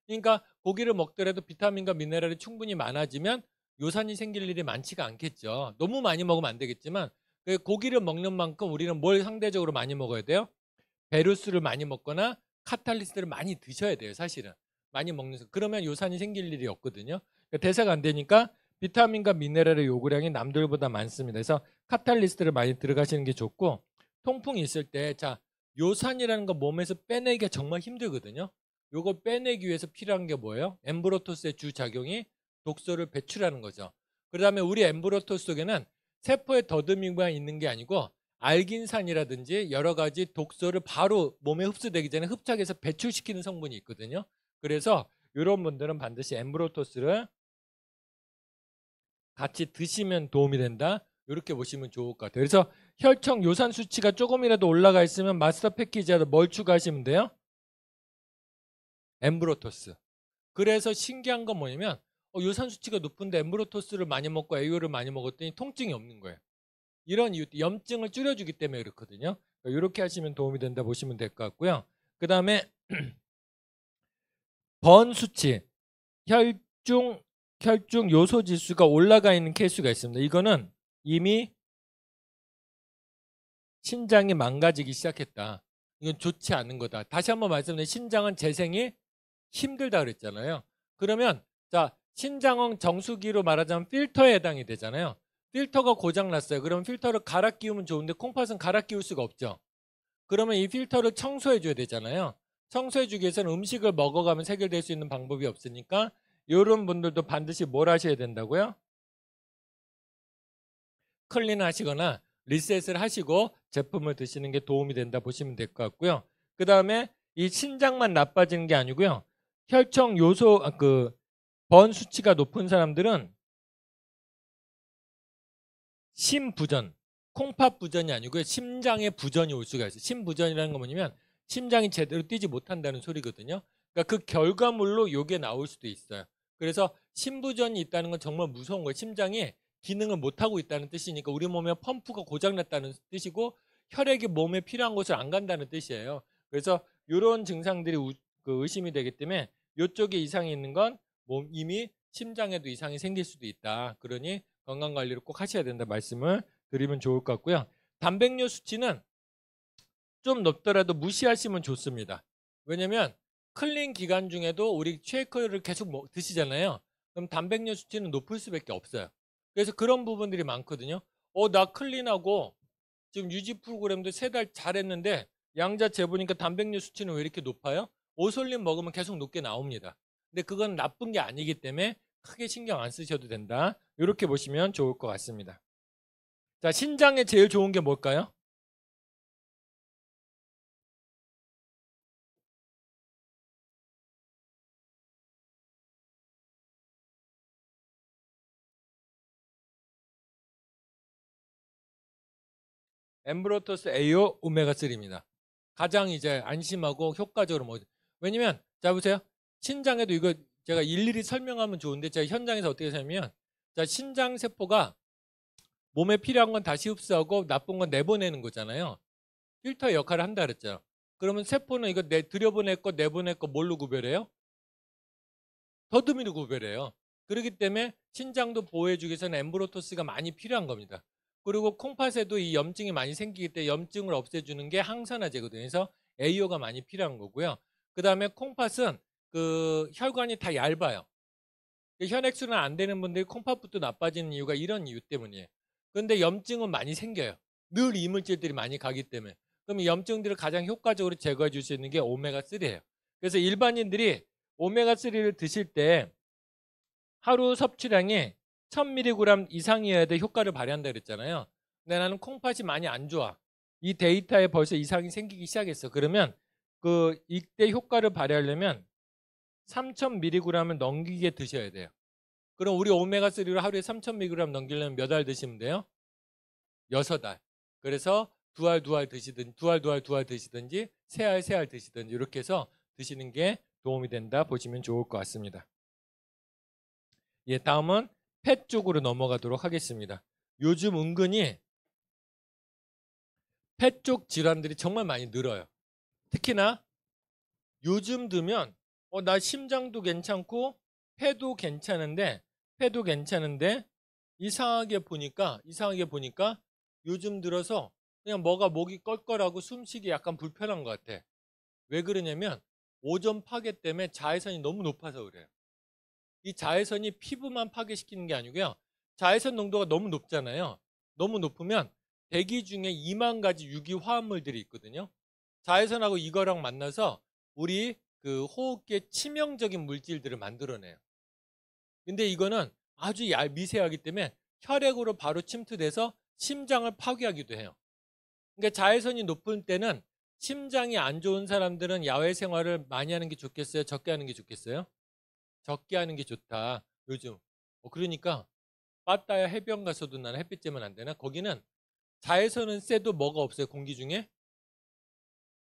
그러니까 고기를 먹더라도 비타민과 미네랄이 충분히 많아지면 요산이 생길 일이 많지가 않겠죠. 너무 많이 먹으면 안 되겠지만 그 고기를 먹는 만큼 우리는 뭘 상대적으로 많이 먹어야 돼요? 배르수를 많이 먹거나 카탈리스트를 많이 드셔야 돼요, 사실은. 많이 먹는 그러면 요산이 생길 일이 없거든요. 그러니까 대사가 안 되니까 비타민과 미네랄의 요구량이 남들보다 많습니다. 그래서 카탈리스트를 많이 들어가시는 게 좋고 통풍이 있을 때 자, 요산이라는 거 몸에서 빼내기가 정말 힘들거든요. 요거 빼내기 위해서 필요한 게 뭐예요? 엠브로토스의 주작용이 독소를 배출하는 거죠. 그다음에 우리 엠브로토스 속에는 세포의 더듬이가 있는 게 아니고 알긴산이라든지 여러 가지 독소를 바로 몸에 흡수되기 전에 흡착해서 배출시키는 성분이 있거든요. 그래서 이런 분들은 반드시 엠브로토스를 같이 드시면 도움이 된다. 이렇게 보시면 좋을 것 같아요. 그래서 혈청 요산 수치가 조금이라도 올라가 있으면 마스터 패키지라도 뭘 추가하시면 돼요? 엠브로토스. 그래서 신기한 건 뭐냐면 어, 요산 수치가 높은데 엠브로토스를 많이 먹고 에이오를 많이 먹었더니 통증이 없는 거예요. 이런 이유, 염증을 줄여주기 때문에 그렇거든요. 이렇게 그러니까 하시면 도움이 된다 보시면 될 것 같고요. 그 다음에 번 수치, 혈중 혈중 요소 지수가 올라가 있는 케이스가 있습니다. 이거는 이미 신장이 망가지기 시작했다. 이건 좋지 않은 거다. 다시 한번 말씀드리면 신장은 재생이 힘들다 그랬잖아요. 그러면 자 신장은 정수기로 말하자면 필터에 해당이 되잖아요. 필터가 고장났어요. 그럼 필터를 갈아 끼우면 좋은데 콩팥은 갈아 끼울 수가 없죠. 그러면 이 필터를 청소해줘야 되잖아요. 청소해주기 위해서는 음식을 먹어가면 해결될 수 있는 방법이 없으니까 이런 분들도 반드시 뭘 하셔야 된다고요? 클린 하시거나 리셋을 하시고 제품을 드시는 게 도움이 된다 보시면 될 것 같고요. 그 다음에 이 신장만 나빠지는 게 아니고요. 혈청 요소, 아, 그번 수치가 높은 사람들은 심부전, 콩팥 부전이 아니고요. 심장의 부전이 올 수가 있어요. 심부전이라는 건 뭐냐면 심장이 제대로 뛰지 못한다는 소리거든요. 그러니까 그 결과물로 요게 나올 수도 있어요. 그래서 심부전이 있다는 건 정말 무서운 거예요. 심장이 기능을 못하고 있다는 뜻이니까 우리 몸에 펌프가 고장났다는 뜻이고 혈액이 몸에 필요한 곳을 안 간다는 뜻이에요. 그래서 이런 증상들이 우, 그 의심이 되기 때문에 이쪽에 이상이 있는 건 몸 이미 심장에도 이상이 생길 수도 있다. 그러니 건강 관리를 꼭 하셔야 된다 말씀을 드리면 좋을 것 같고요. 단백뇨 수치는 좀 높더라도 무시하시면 좋습니다. 왜냐하면 클린 기간 중에도 우리 쉐이크를 계속 드시잖아요. 그럼 단백뇨 수치는 높을 수밖에 없어요. 그래서 그런 부분들이 많거든요. 어, 나 클린하고 지금 유지 프로그램도 세 달 잘했는데 양자 재보니까 단백뇨 수치는 왜 이렇게 높아요? 오솔린 먹으면 계속 높게 나옵니다. 근데 그건 나쁜 게 아니기 때문에 크게 신경 안 쓰셔도 된다. 이렇게 보시면 좋을 것 같습니다. 자, 신장에 제일 좋은 게 뭘까요? 엠브로토스 AO 오메가3입니다. 가장 이제 안심하고 효과적으로 뭐 왜냐면 자 보세요. 신장에도 이거 제가 일일이 설명하면 좋은데 제가 현장에서 어떻게 살면 자, 신장 세포가 몸에 필요한 건 다시 흡수하고 나쁜 건 내보내는 거잖아요. 필터 역할을 한다 그랬죠. 그러면 세포는 이거 내 들여보낼 거 내보낼 거 뭘로 구별해요? 더듬이로 구별해요. 그렇기 때문에 신장도 보호해주기 위해서는 엠브로토스가 많이 필요한 겁니다. 그리고 콩팥에도 이 염증이 많이 생기기 때문에 염증을 없애주는 게 항산화제거든요. 그래서 AO가 많이 필요한 거고요. 그 다음에 콩팥은 그 혈관이 다 얇아요. 현액수는안 되는 분들이 콩팥부터 나빠지는 이유가 이런 이유 때문이에요. 근데 염증은 많이 생겨요. 늘 이물질들이 많이 가기 때문에. 그럼 염증들을 가장 효과적으로 제거해 줄 수 있는 게 오메가3예요. 그래서 일반인들이 오메가3를 드실 때 하루 섭취량이 1000mg 이상이어야 돼 효과를 발휘한다 그랬잖아요. 근데 나는 콩팥이 많이 안 좋아. 이 데이터에 벌써 이상이 생기기 시작했어. 그러면 그 이때 효과를 발휘하려면 3000mg을 넘기게 드셔야 돼요. 그럼 우리 오메가3를 하루에 3000mg 넘기려면 몇 알 드시면 돼요? 6알. 그래서 두 알 두 알 드시든지 두알 두 알 두 알 드시든지 세 알 세 알 드시든지 이렇게 해서 드시는 게 도움이 된다 보시면 좋을 것 같습니다. 예, 다음은 폐 쪽으로 넘어가도록 하겠습니다. 요즘 은근히 폐 쪽 질환들이 정말 많이 늘어요. 특히나 요즘 들면 어, 나 심장도 괜찮고 폐도 괜찮은데 폐도 괜찮은데 이상하게 보니까 이상하게 보니까 요즘 들어서 그냥 뭐가 목이 껄껄하고 숨쉬기 약간 불편한 것 같아. 왜 그러냐면 오전 파괴 때문에 자외선이 너무 높아서 그래요. 이 자외선이 피부만 파괴시키는 게 아니고요. 자외선 농도가 너무 높잖아요. 너무 높으면 대기 중에 2만 가지 유기화합물들이 있거든요. 자외선하고 이거랑 만나서 우리 그 호흡기에 치명적인 물질들을 만들어내요. 근데 이거는 아주 미세하기 때문에 혈액으로 바로 침투돼서 심장을 파괴하기도 해요. 그러니까 자외선이 높을 때는 심장이 안 좋은 사람들은 야외 생활을 많이 하는 게 좋겠어요? 적게 하는 게 좋겠어요? 적게 하는 게 좋다. 요즘. 어, 그러니까 빠따야 해변 가서도 나는 햇빛 쬐면 안 되나? 거기는 자외선은 쎄도 뭐가 없어요. 공기 중에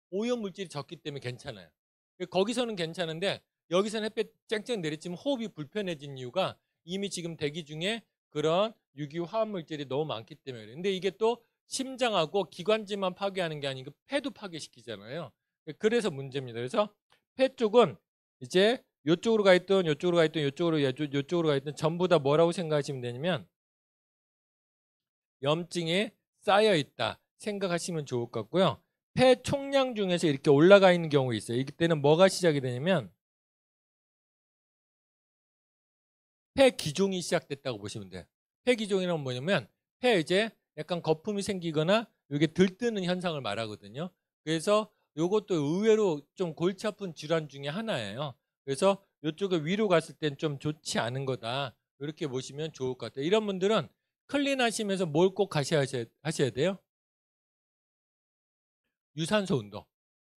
오염 물질이 적기 때문에 괜찮아요. 그 거기서는 괜찮은데 여기서는 햇볕 쨍쨍 내리치면 호흡이 불편해진 이유가 이미 지금 대기 중에 그런 유기화 합물질이 너무 많기 때문에 그래요. 근데 이게 또 심장하고 기관지만 파괴하는 게 아니고 그 폐도 파괴시키잖아요. 그래서 문제입니다. 그래서 폐 쪽은 이제 이쪽으로가 있던 이쪽으로가 있던 이쪽으로이쪽으로가 있던 전부 다 뭐라고 생각하시면 되냐면 염증에 쌓여 있다 생각하시면 좋을 것 같고요. 폐 총량 중에서 이렇게 올라가 있는 경우가 있어요. 이때는 뭐가 시작이 되냐면 폐 기종이 시작됐다고 보시면 돼요. 폐 기종이란 뭐냐면 폐 이제 약간 거품이 생기거나 이게 들뜨는 현상을 말하거든요. 그래서 이것도 의외로 좀 골치 아픈 질환 중에 하나예요. 그래서 이쪽에 위로 갔을 땐 좀 좋지 않은 거다. 이렇게 보시면 좋을 것 같아요. 이런 분들은 클린 하시면서 뭘 꼭 가셔야 하셔야 돼요? 유산소 운동.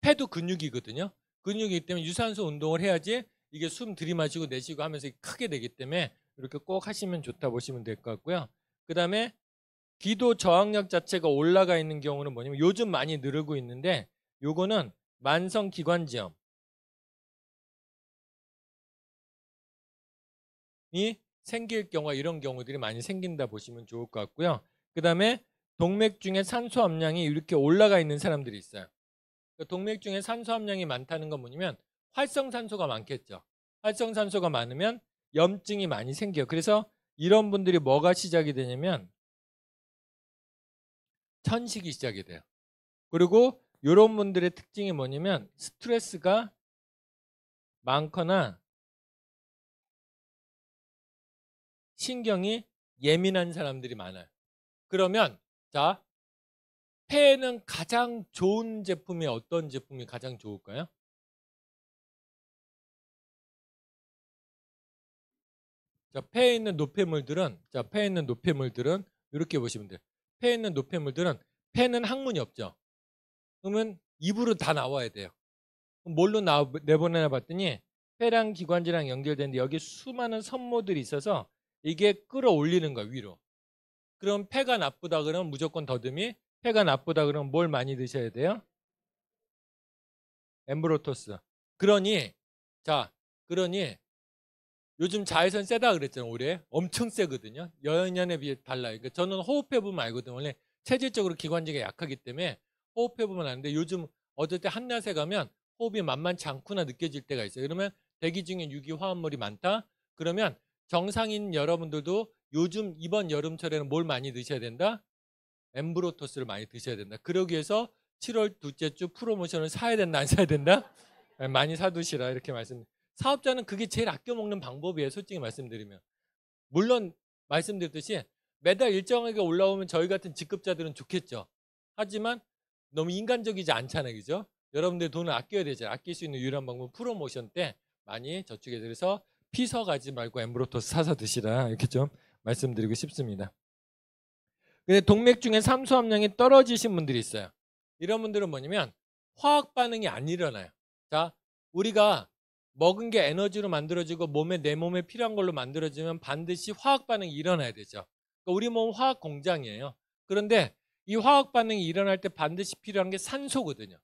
폐도 근육이거든요. 근육이기 때문에 유산소 운동을 해야지 이게 숨 들이마시고 내쉬고 하면서 크게 되기 때문에 이렇게 꼭 하시면 좋다 보시면 될 것 같고요. 그 다음에 기도 저항력 자체가 올라가 있는 경우는 뭐냐면 요즘 많이 늘고 있는데 요거는 만성 기관지염 이 생길 경우와 이런 경우들이 많이 생긴다 보시면 좋을 것 같고요. 그 다음에 동맥 중에 산소 함량이 이렇게 올라가 있는 사람들이 있어요. 그 동맥 중에 산소 함량이 많다는 건 뭐냐면 활성산소가 많겠죠. 활성산소가 많으면 염증이 많이 생겨요. 그래서 이런 분들이 뭐가 시작이 되냐면 천식이 시작이 돼요. 그리고 이런 분들의 특징이 뭐냐면 스트레스가 많거나 신경이 예민한 사람들이 많아요. 그러면 자, 폐에는 가장 좋은 제품이 어떤 제품이 가장 좋을까요? 자, 폐에 있는 노폐물들은 자, 폐에 있는 노폐물들은 이렇게 보시면 돼요. 폐에 있는 노폐물들은 폐는 항문이 없죠. 그러면 입으로 다 나와야 돼요. 뭘로 나, 내보내나 봤더니 폐랑 기관지랑 연결되는데 여기 수많은 섬모들이 있어서 이게 끌어올리는 거야 위로. 그럼 폐가 나쁘다 그러면 무조건 더듬이. 폐가 나쁘다 그러면 뭘 많이 드셔야 돼요? 엠브로토스. 그러니 자, 그러니 요즘 자외선 세다 그랬잖아요. 올해 엄청 세거든요. 여년에 비해 달라요. 그러니까 저는 호흡해 보면 알거든요. 원래 체질적으로 기관지가 약하기 때문에 호흡해 보면 아는데 요즘 어쩔 때 한낮에 가면 호흡이 만만치 않구나 느껴질 때가 있어요. 그러면 대기 중에 유기화합물이 많다. 그러면 정상인 여러분들도 요즘 이번 여름철에는 뭘 많이 드셔야 된다? 엠브로토스를 많이 드셔야 된다. 그러기 위해서 7월 둘째 주 프로모션을 사야 된다, 안 사야 된다? 예, 많이 사두시라 이렇게 말씀. 사업자는 그게 제일 아껴 먹는 방법이에요. 솔직히 말씀드리면. 물론 말씀드렸듯이 매달 일정하게 올라오면 저희 같은 직급자들은 좋겠죠. 하지만 너무 인간적이지 않잖아요. 그죠? 여러분들 돈을 아껴야 되죠아 아낄 수 있는 유일한 방법은 프로모션 때 많이 저축해 드려서 피서 가지 말고 엠브로토스 사서 드시라. 이렇게 좀 말씀드리고 싶습니다. 근데 동맥 중에 삼수 함량이 떨어지신 분들이 있어요. 이런 분들은 뭐냐면 화학 반응이 안 일어나요. 자, 우리가 먹은 게 에너지로 만들어지고 몸에 내 몸에 필요한 걸로 만들어지면 반드시 화학 반응이 일어나야 되죠. 그러니까 우리 몸 화학 공장이에요. 그런데 이 화학 반응이 일어날 때 반드시 필요한 게 산소거든요.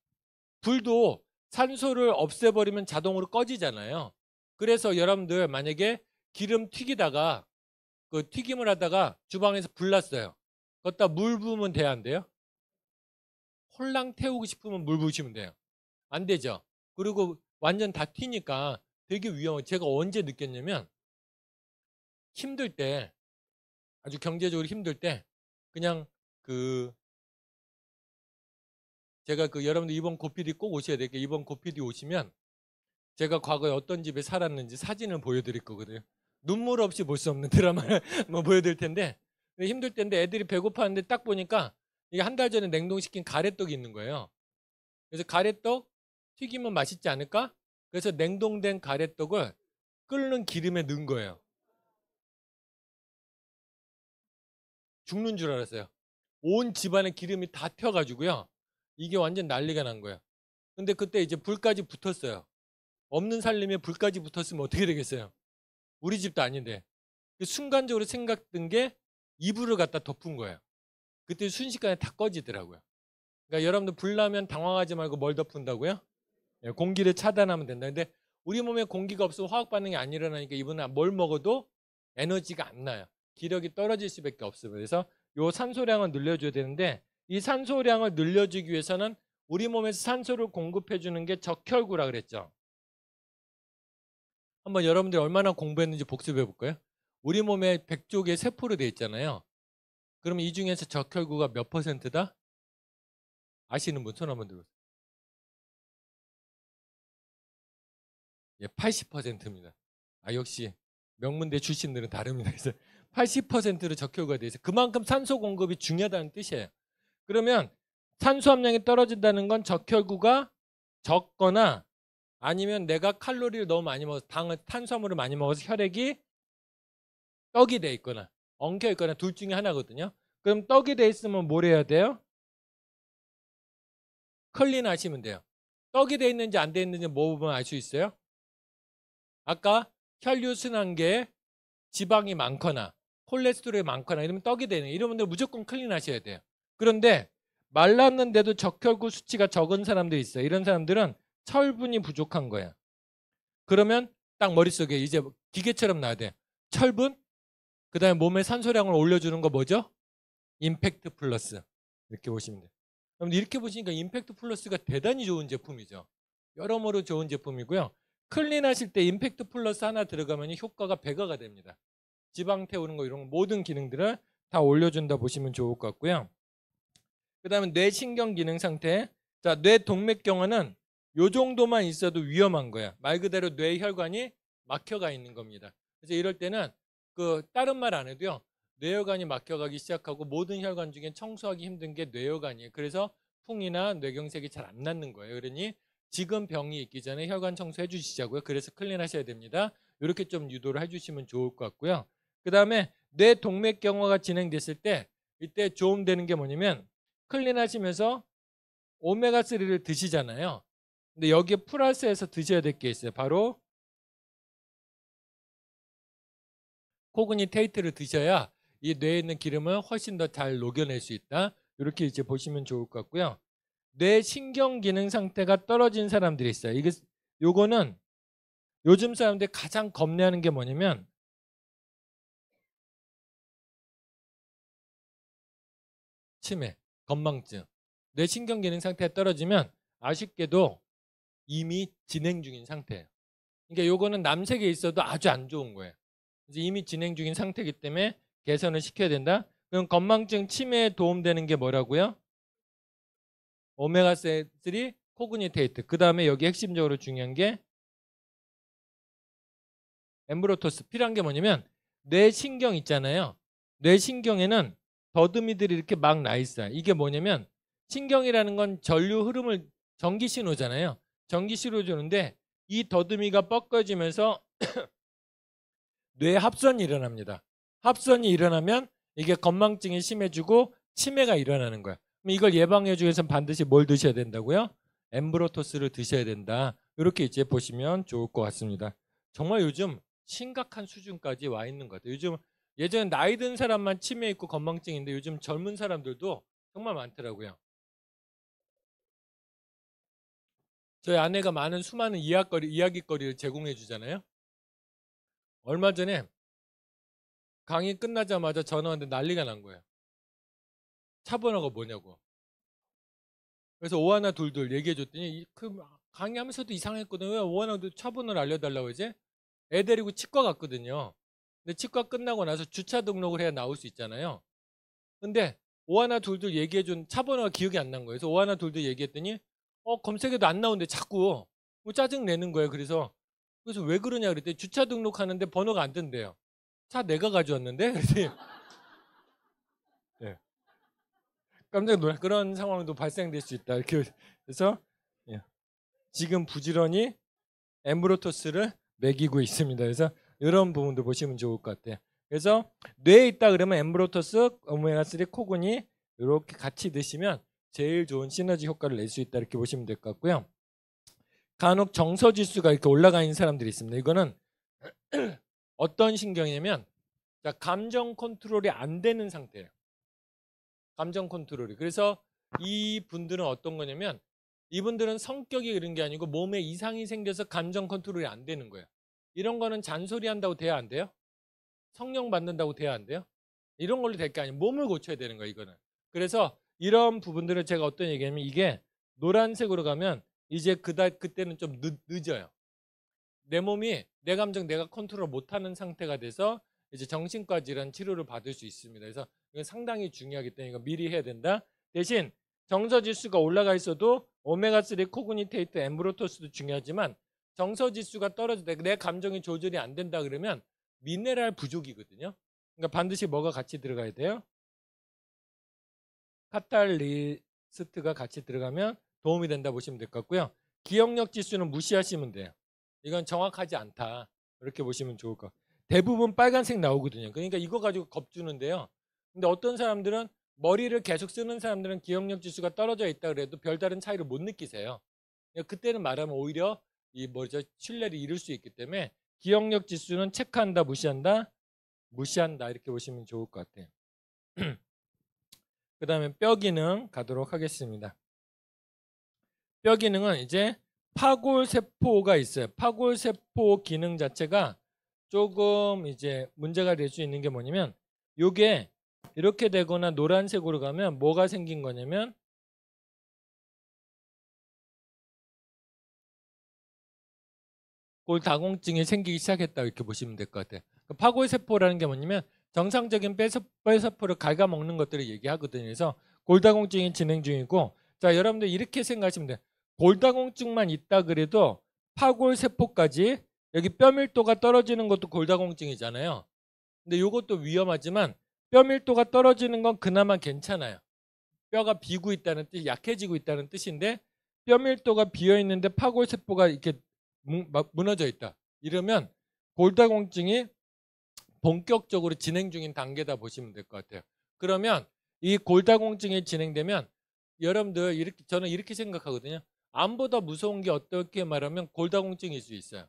불도 산소를 없애버리면 자동으로 꺼지잖아요. 그래서 여러분들 만약에 기름 튀기다가 그 튀김을 하다가 주방에서 불났어요. 걷다 물 부으면 돼야 안 돼요? 홀랑 태우고 싶으면 물 부으시면 돼요. 안 되죠. 그리고 완전 다 튀니까 되게 위험해요. 제가 언제 느꼈냐면 힘들 때 아주 경제적으로 힘들 때 그냥 그 제가 그 여러분들 이번 고피디 꼭 오셔야 될게 이번 고피디 오시면 제가 과거에 어떤 집에 살았는지 사진을 보여드릴 거거든요. 눈물 없이 볼 수 없는 드라마를 뭐 보여드릴 텐데 힘들 텐데 애들이 배고파하는데 딱 보니까 이게 한 달 전에 냉동시킨 가래떡이 있는 거예요. 그래서 가래떡 튀기면 맛있지 않을까? 그래서 냉동된 가래떡을 끓는 기름에 넣은 거예요. 죽는 줄 알았어요. 온 집안에 기름이 다 튀어가지고요. 이게 완전 난리가 난 거예요. 근데 그때 이제 불까지 붙었어요. 없는 살림에 불까지 붙었으면 어떻게 되겠어요? 우리 집도 아닌데 그 순간적으로 생각든 게 이불을 갖다 덮은 거예요. 그때 순식간에 다 꺼지더라고요. 그러니까 여러분들 불나면 당황하지 말고 뭘 덮은다고요? 예, 공기를 차단하면 된다. 근데 우리 몸에 공기가 없으면 화학 반응이 안 일어나니까 이분은 뭘 먹어도 에너지가 안 나요. 기력이 떨어질 수밖에 없어요. 그래서 요 산소량을 늘려줘야 되는데 이 산소량을 늘려주기 위해서는 우리 몸에서 산소를 공급해 주는 게 적혈구라 그랬죠. 한번 여러분들이 얼마나 공부했는지 복습해 볼까요? 우리 몸에 100쪽에 세포로 되어 있잖아요. 그럼이 중에서 적혈구가 몇 퍼센트다? 아시는 분 손 한번 들어보세요. 예, 80%입니다. 아 역시 명문대 출신들은 다릅니다. 그래서 80%로 적혈구가 되어 있어요. 그만큼 산소 공급이 중요하다는 뜻이에요. 그러면 산소 함량이 떨어진다는 건 적혈구가 적거나 아니면 내가 칼로리를 너무 많이 먹어서 당 탄수화물을 많이 먹어서 혈액이 떡이 돼 있거나 엉켜 있거나 둘 중에 하나거든요. 그럼 떡이 돼 있으면 뭘 해야 돼요? 클린 하시면 돼요. 떡이 돼 있는지 안 돼 있는지 뭐 보면 알 수 있어요? 아까 혈류순환계 지방이 많거나 콜레스테롤이 많거나 이러면 떡이 되는 이런 분들 무조건 클린 하셔야 돼요. 그런데 말랐는데도 적혈구 수치가 적은 사람들이 있어요. 이런 사람들은 철분이 부족한 거야. 그러면 딱 머릿속에 이제 기계처럼 나야 돼. 철분, 그 다음에 몸의 산소량을 올려주는 거 뭐죠? 임팩트 플러스. 이렇게 보시면 돼. 그럼 이렇게 보시니까 임팩트 플러스가 대단히 좋은 제품이죠. 여러모로 좋은 제품이고요. 클린 하실 때 임팩트 플러스 하나 들어가면 효과가 배가가 됩니다. 지방 태우는 거 이런 거 모든 기능들을 다 올려준다 보시면 좋을 것 같고요. 그 다음에 뇌신경 기능 상태. 자, 뇌동맥경화는 요 정도만 있어도 위험한 거야. 말 그대로 뇌 혈관이 막혀가 있는 겁니다. 그래서 이럴 때는 그 다른 말 안 해도요. 뇌혈관이 막혀가기 시작하고 모든 혈관 중에 청소하기 힘든 게 뇌혈관이에요. 그래서 풍이나 뇌경색이 잘 안 낫는 거예요. 그러니 지금 병이 있기 전에 혈관 청소해 주시자고요. 그래서 클린 하셔야 됩니다. 이렇게 좀 유도를 해주시면 좋을 것 같고요. 그 다음에 뇌 동맥 경화가 진행됐을 때 이때 조음 되는 게 뭐냐면 클린 하시면서 오메가3를 드시잖아요. 근데 여기에 플러스해서 드셔야 될 게 있어요. 바로 코그니테이트를 드셔야 이 뇌에 있는 기름을 훨씬 더 잘 녹여낼 수 있다. 이렇게 이제 보시면 좋을 것 같고요. 뇌 신경 기능 상태가 떨어진 사람들이 있어요. 이게 요거는 요즘 사람들이 가장 겁내하는 게 뭐냐면 치매, 건망증, 뇌 신경 기능 상태가 떨어지면 아쉽게도 이미 진행 중인 상태예요. 그러니까 요거는 남색에 있어도 아주 안 좋은 거예요. 이미 진행 중인 상태이기 때문에 개선을 시켜야 된다. 그럼 건망증 치매에 도움되는 게 뭐라고요? 오메가3 코그니테이트. 그 다음에 여기 핵심적으로 중요한 게 엠브로토스. 필요한 게 뭐냐면 뇌신경 있잖아요. 뇌신경에는 더듬이들이 이렇게 막 나 있어요. 이게 뭐냐면 신경이라는 건 전류 흐름을 전기 신호잖아요. 전기 실로주는데이 더듬이가 뻗어지면서 뇌 합선이 일어납니다. 합선이 일어나면 이게 건망증이 심해지고 치매가 일어나는 거야. 그럼 이걸 예방해주기 위해서는 반드시 뭘 드셔야 된다고요? 엠브로토스를 드셔야 된다. 이렇게 이제 보시면 좋을 것 같습니다. 정말 요즘 심각한 수준까지 와 있는 것 같아요. 요즘 예전에 나이 든 사람만 치매 있고 건망증인데 요즘 젊은 사람들도 정말 많더라고요. 저희 아내가 많은 수많은 이야거리, 이야기거리를 제공해 주잖아요. 얼마 전에 강의 끝나자마자 전화 하는데 난리가 난 거예요. 차 번호가 뭐냐고. 그래서 오하나 둘둘 얘기해 줬더니 그 강의하면서도 이상했거든요. 왜 오하나 둘차 번호를 알려달라고 이제 애 데리고 치과 갔거든요. 근데 치과 끝나고 나서 주차 등록을 해야 나올 수 있잖아요. 근데 오하나 둘둘 얘기해 준 차 번호가 기억이 안 난 거예요. 그래서 오하나 둘둘 얘기했더니 어, 검색해도 안 나오는데 자꾸 뭐 짜증 내는 거예요. 그래서 그래서 왜 그러냐 그랬더니 주차 등록하는데 번호가 안 뜬대요. 차 내가 가져왔는데 그랬더니 네. 깜짝 놀라 그런 상황도 발생될 수 있다. 이렇게 그래서 예. 지금 부지런히 엠브로토스를 매기고 있습니다. 그래서 이런 부분도 보시면 좋을 것 같아요. 그래서 뇌에 있다 그러면 엠브로토스, 오메가3, 코곤이 이렇게 같이 드시면 제일 좋은 시너지 효과를 낼 수 있다 이렇게 보시면 될 것 같고요. 간혹 정서 지수가 이렇게 올라가 있는 사람들이 있습니다. 이거는 어떤 신경이냐면 자, 감정 컨트롤이 안 되는 상태예요. 감정 컨트롤이. 그래서 이 분들은 어떤 거냐면 이분들은 성격이 그런 게 아니고 몸에 이상이 생겨서 감정 컨트롤이 안 되는 거예요. 이런 거는 잔소리 한다고 돼야 안 돼요? 성령 받는다고 돼야 안 돼요? 이런 걸로 될 게 아니에요. 몸을 고쳐야 되는 거예요, 이거는. 그래서 이런 부분들을 제가 어떤 얘기냐면 이게 노란색으로 가면 이제 그다 그때는 좀 늦, 늦어요. 내 몸이 내 감정 내가 컨트롤 못하는 상태가 돼서 이제 정신과 질환 치료를 받을 수 있습니다. 그래서 이건 상당히 중요하기 때문에 이거 미리 해야 된다. 대신 정서 지수가 올라가 있어도 오메가3 코그니테이트 엠브로토스도 중요하지만 정서 지수가 떨어질 때내 감정이 조절이 안 된다 그러면 미네랄 부족이거든요. 그러니까 반드시 뭐가 같이 들어가야 돼요? 카탈리스트가 같이 들어가면 도움이 된다 보시면 될 것 같고요. 기억력 지수는 무시하시면 돼요. 이건 정확하지 않다. 이렇게 보시면 좋을 것 같아요. 대부분 빨간색 나오거든요. 그러니까 이거 가지고 겁주는데요. 근데 어떤 사람들은 머리를 계속 쓰는 사람들은 기억력 지수가 떨어져 있다 그래도 별다른 차이를 못 느끼세요. 그러니까 그때는 말하면 오히려 이 뭐죠 신뢰를 잃을 수 있기 때문에 기억력 지수는 체크한다 무시한다 무시한다 이렇게 보시면 좋을 것 같아요. 그 다음에 뼈 기능 가도록 하겠습니다. 뼈 기능은 이제 파골세포가 있어요. 파골세포 기능 자체가 조금 이제 문제가 될 수 있는 게 뭐냐면 요게 이렇게 되거나 노란색으로 가면 뭐가 생긴 거냐면 골다공증이 생기기 시작했다 이렇게 보시면 될 것 같아요. 그러니까 파골세포라는 게 뭐냐면 정상적인 뼈세포를 갉아먹는 것들을 얘기하거든요. 그래서 골다공증이 진행 중이고 자 여러분들 이렇게 생각하시면 돼요. 골다공증만 있다 그래도 파골세포까지 여기 뼈 밀도가 떨어지는 것도 골다공증이잖아요. 근데 이것도 위험하지만 뼈 밀도가 떨어지는 건 그나마 괜찮아요. 뼈가 비고 있다는 뜻, 약해지고 있다는 뜻인데 뼈 밀도가 비어 있는데 파골세포가 이렇게 무너져 있다. 이러면 골다공증이 본격적으로 진행 중인 단계다 보시면 될 것 같아요. 그러면 이 골다공증이 진행되면 여러분들 이렇게 저는 이렇게 생각하거든요. 암보다 무서운 게 어떻게 말하면 골다공증일 수 있어요.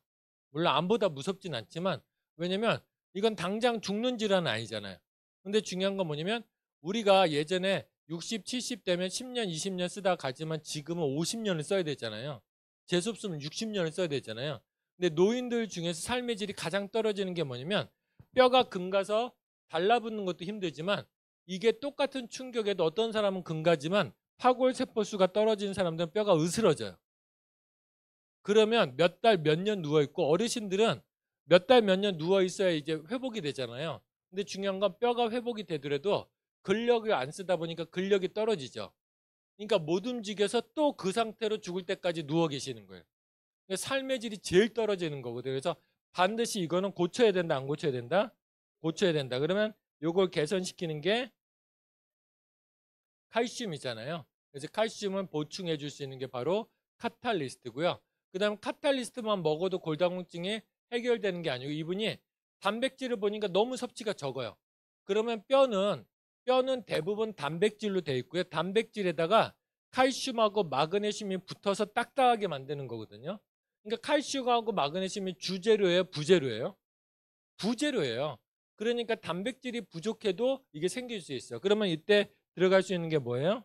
물론 암보다 무섭진 않지만 왜냐면 이건 당장 죽는 질환은 아니잖아요. 근데 중요한 건 뭐냐면 우리가 예전에 60, 70 되면 10년, 20년 쓰다 가지만 지금은 50년을 써야 되잖아요. 재수 없으면 60년을 써야 되잖아요. 근데 노인들 중에서 삶의 질이 가장 떨어지는 게 뭐냐면 뼈가 금가서 달라붙는 것도 힘들지만 이게 똑같은 충격에도 어떤 사람은 금가지만 파골세포수가 떨어진 사람들은 뼈가 으스러져요. 그러면 몇 달, 몇 년 누워있고 어르신들은 몇 달, 몇 년 누워있어야 이제 회복이 되잖아요. 근데 중요한 건 뼈가 회복이 되더라도 근력을 안 쓰다 보니까 근력이 떨어지죠. 그러니까 못 움직여서 또 그 상태로 죽을 때까지 누워 계시는 거예요. 삶의 질이 제일 떨어지는 거거든요. 그래서 반드시 이거는 고쳐야 된다, 안 고쳐야 된다? 고쳐야 된다. 그러면 이걸 개선시키는 게 칼슘이잖아요. 그래서 칼슘은 보충해 줄 수 있는 게 바로 카탈리스트고요. 그 다음 카탈리스트만 먹어도 골다공증이 해결되는 게 아니고 이분이 단백질을 보니까 너무 섭취가 적어요. 그러면 뼈는 뼈는 대부분 단백질로 돼 있고요. 단백질에다가 칼슘하고 마그네슘이 붙어서 딱딱하게 만드는 거거든요. 그러니까 칼슘하고 마그네슘이 주재료예요, 부재료예요? 부재료예요. 그러니까 단백질이 부족해도 이게 생길 수 있어요. 그러면 이때 들어갈 수 있는 게 뭐예요?